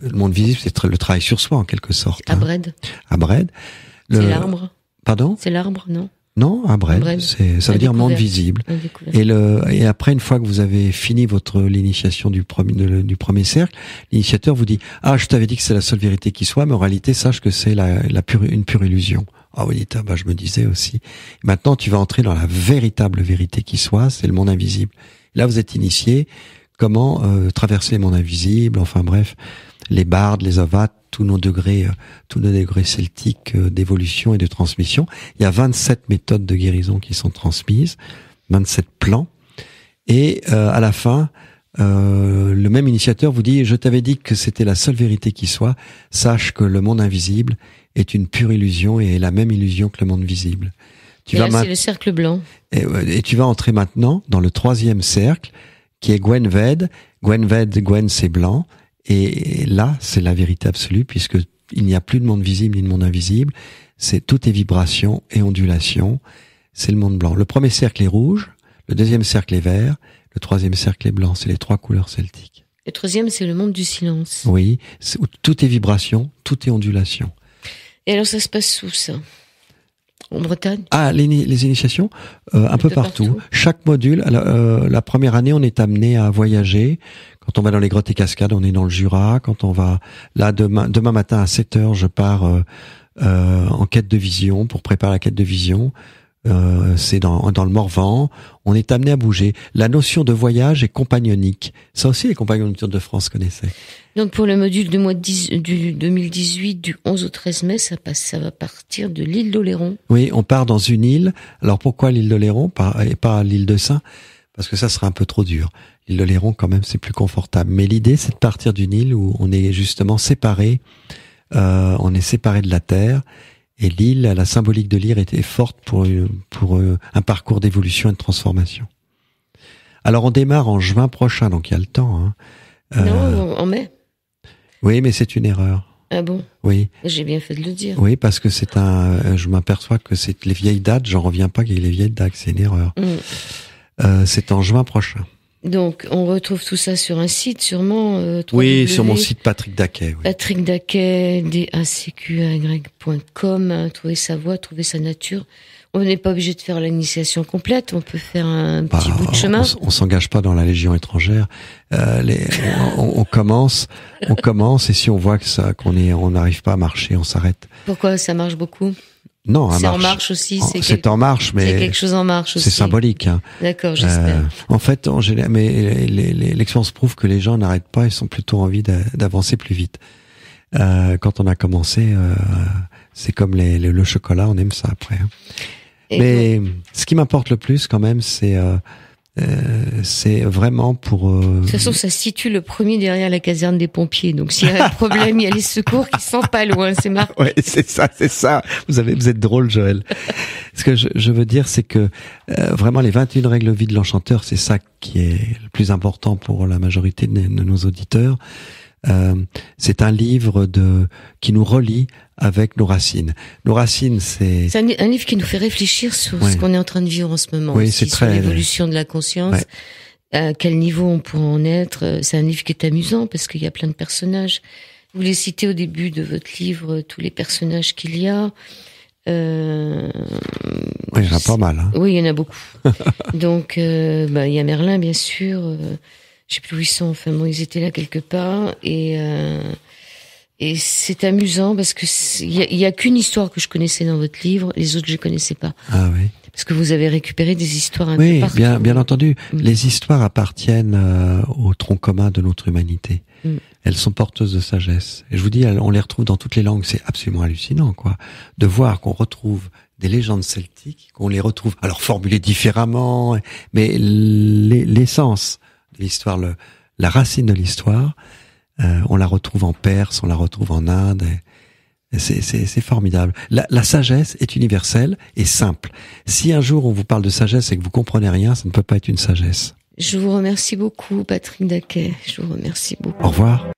S2: le monde visible, c'est le travail sur soi en quelque sorte. À hein. Bred. C'est l'arbre. Pardon
S1: C'est l'arbre, non
S2: non, à Bred, c'est ça veut dire monde visible. Et le et après une fois que vous avez fini votre l'initiation du premier du premier cercle, l'initiateur vous dit "Ah, je t'avais dit que c'est la seule vérité qui soit, mais en réalité sache que c'est la, la pure une pure illusion." Ah oui, dites, ah, bah je me disais aussi. Maintenant, tu vas entrer dans la véritable vérité qui soit, c'est le monde invisible. Là, vous êtes initié comment euh, traverser le monde invisible, enfin bref les bardes, les avates, tous nos degrés, euh, tous nos degrés celtiques euh, d'évolution et de transmission. Il y a 27 méthodes de guérison qui sont transmises, 27 plans. Et euh, à la fin, le même initiateur vous dit, je t'avais dit que c'était la seule vérité qui soit, sache que le monde invisible est une pure illusion et est la même illusion que le monde visible. Tu et c'est le
S1: cercle blanc.
S2: Et, tu vas entrer maintenant dans le troisième cercle, qui est Gwenved. Gwenved, Gwen, c'est blanc. Et là, c'est la vérité absolue puisque il n'y a plus de monde visible ni de monde invisible. C'est tout est vibration et ondulation. C'est le monde blanc. Le premier cercle est rouge, le deuxième cercle est vert, le troisième cercle est blanc. C'est les trois couleurs celtiques.
S1: Le troisième, c'est le monde du silence.
S2: Oui, tout est vibration, tout est ondulation.
S1: Et alors ça se passe sous ça en Bretagne.
S2: Ah, les, les initiations euh, un peu partout. Chaque module, euh, la, première année, on est amené à voyager. Quand on va dans les grottes et cascades, on est dans le Jura. Quand on va là demain, demain matin à 7 heures, je pars euh, en quête de vision pour préparer la quête de vision. Euh, c'est dans, le Morvan, on est amené à bouger. La notion de voyage est compagnonique. Ça aussi, les compagnons de France connaissaient.
S1: Donc pour le module du mois de du 2018, du 11 au 13 mai, ça, passe, ça va partir de l'île d'Oléron.
S2: Oui, on part dans une île. Alors pourquoi l'île d'Oléron et pas l'île de Saint Parce que ça sera un peu trop dur. L'île d'Oléron, quand même, c'est plus confortable. Mais l'idée, c'est de partir d'une île où on est justement séparé. Euh, on est séparé de la terre et l'île, la symbolique de l'île était forte pour, euh, pour euh, un parcours d'évolution et de transformation. Alors on démarre en juin prochain, donc il y a le temps. Hein. Non, euh, en mai. Oui, mais c'est une erreur. Ah bon Oui. J'ai bien fait de le dire. Oui, parce que c'est un. Je m'aperçois que c'est les vieilles dates. J'en reviens pas qu'il y ait les vieilles dates. C'est une erreur. Mm. c'est en juin prochain.
S1: Donc, on retrouve tout ça sur un site, sûrement. Euh, oui, sur mon site Patrick Daquet. Patrick Daquet, D-A-C-Q-A-Y.com, hein, Trouver sa voix, trouver sa nature. On n'est pas obligé de faire l'initiation complète. On peut faire un petit bah, bout de chemin.
S2: On, ne s'engage pas dans la Légion étrangère. Euh, on, commence, on commence, et si on voit que ça, qu'on on n'arrive pas à marcher, on s'arrête.
S1: Pourquoi ça marche beaucoup
S2: non, c'est en marche
S1: aussi. C'est
S2: en marche, mais c'est quelque chose en
S1: marche C'est symbolique.
S2: Hein. D'accord, j'espère. Euh, en fait, en mais l'expérience prouve que les gens n'arrêtent pas, ils sont plutôt envie d'avancer plus vite. Euh, quand on a commencé, euh, c'est comme le chocolat, on aime ça après. Hein. Mais ce qui m'importe le plus quand même, c'est euh, c'est vraiment pour. Euh, de toute
S1: façon, ça se situe le premier derrière la caserne des pompiers. Donc, s'il y a un problème, il y a les secours qui sont pas loin. C'est marrant. Ouais,
S2: c'est ça, c'est ça. Vous avez, vous êtes drôle, Joël. Ce que je, veux dire, c'est que euh, vraiment les 21 règles vie de l'enchanteur, c'est ça qui est le plus important pour la majorité de nos auditeurs. Euh, c'est un livre de qui nous relie avec nos racines. Nos racines, c'est c'est
S1: un, livre qui nous fait réfléchir sur ce qu'on est en train de vivre en ce moment, oui, c'est très... l'évolution de la conscience. À euh, quel niveau on pourrait en être euh, C'est un livre qui est amusant parce qu'il y a plein de personnages. Vous les citez au début de votre livre tous les personnages qu'il y a. il y en a pas mal. Hein. Oui, il y en a beaucoup. Donc, bah, il y a Merlin, bien sûr je sais plus où ils sont, enfin bon, ils étaient là quelque part et euh, et c'est amusant parce que il y a, qu'une histoire que je connaissais dans votre livre, les autres je connaissais pas. Ah oui. Parce que vous avez récupéré des histoires un oui, bien, bien
S2: entendu. Mm. Les histoires appartiennent euh, au tronc commun de notre humanité. Mm. Elles sont porteuses de sagesse. Et je vous dis, on les retrouve dans toutes les langues. C'est absolument hallucinant, quoi, de voir qu'on retrouve des légendes celtiques, qu'on les retrouve, alors formulées différemment, mais l'essence l'histoire, la racine de l'histoire. Euh, on la retrouve en Perse, on la retrouve en Inde. c'est formidable. La, la, sagesse est universelle et simple. Si un jour on vous parle de sagesse et que vous comprenez rien, ça ne peut pas être une sagesse.
S1: Je vous remercie beaucoup, Patrick Daquet. Je vous remercie beaucoup. Au
S2: revoir.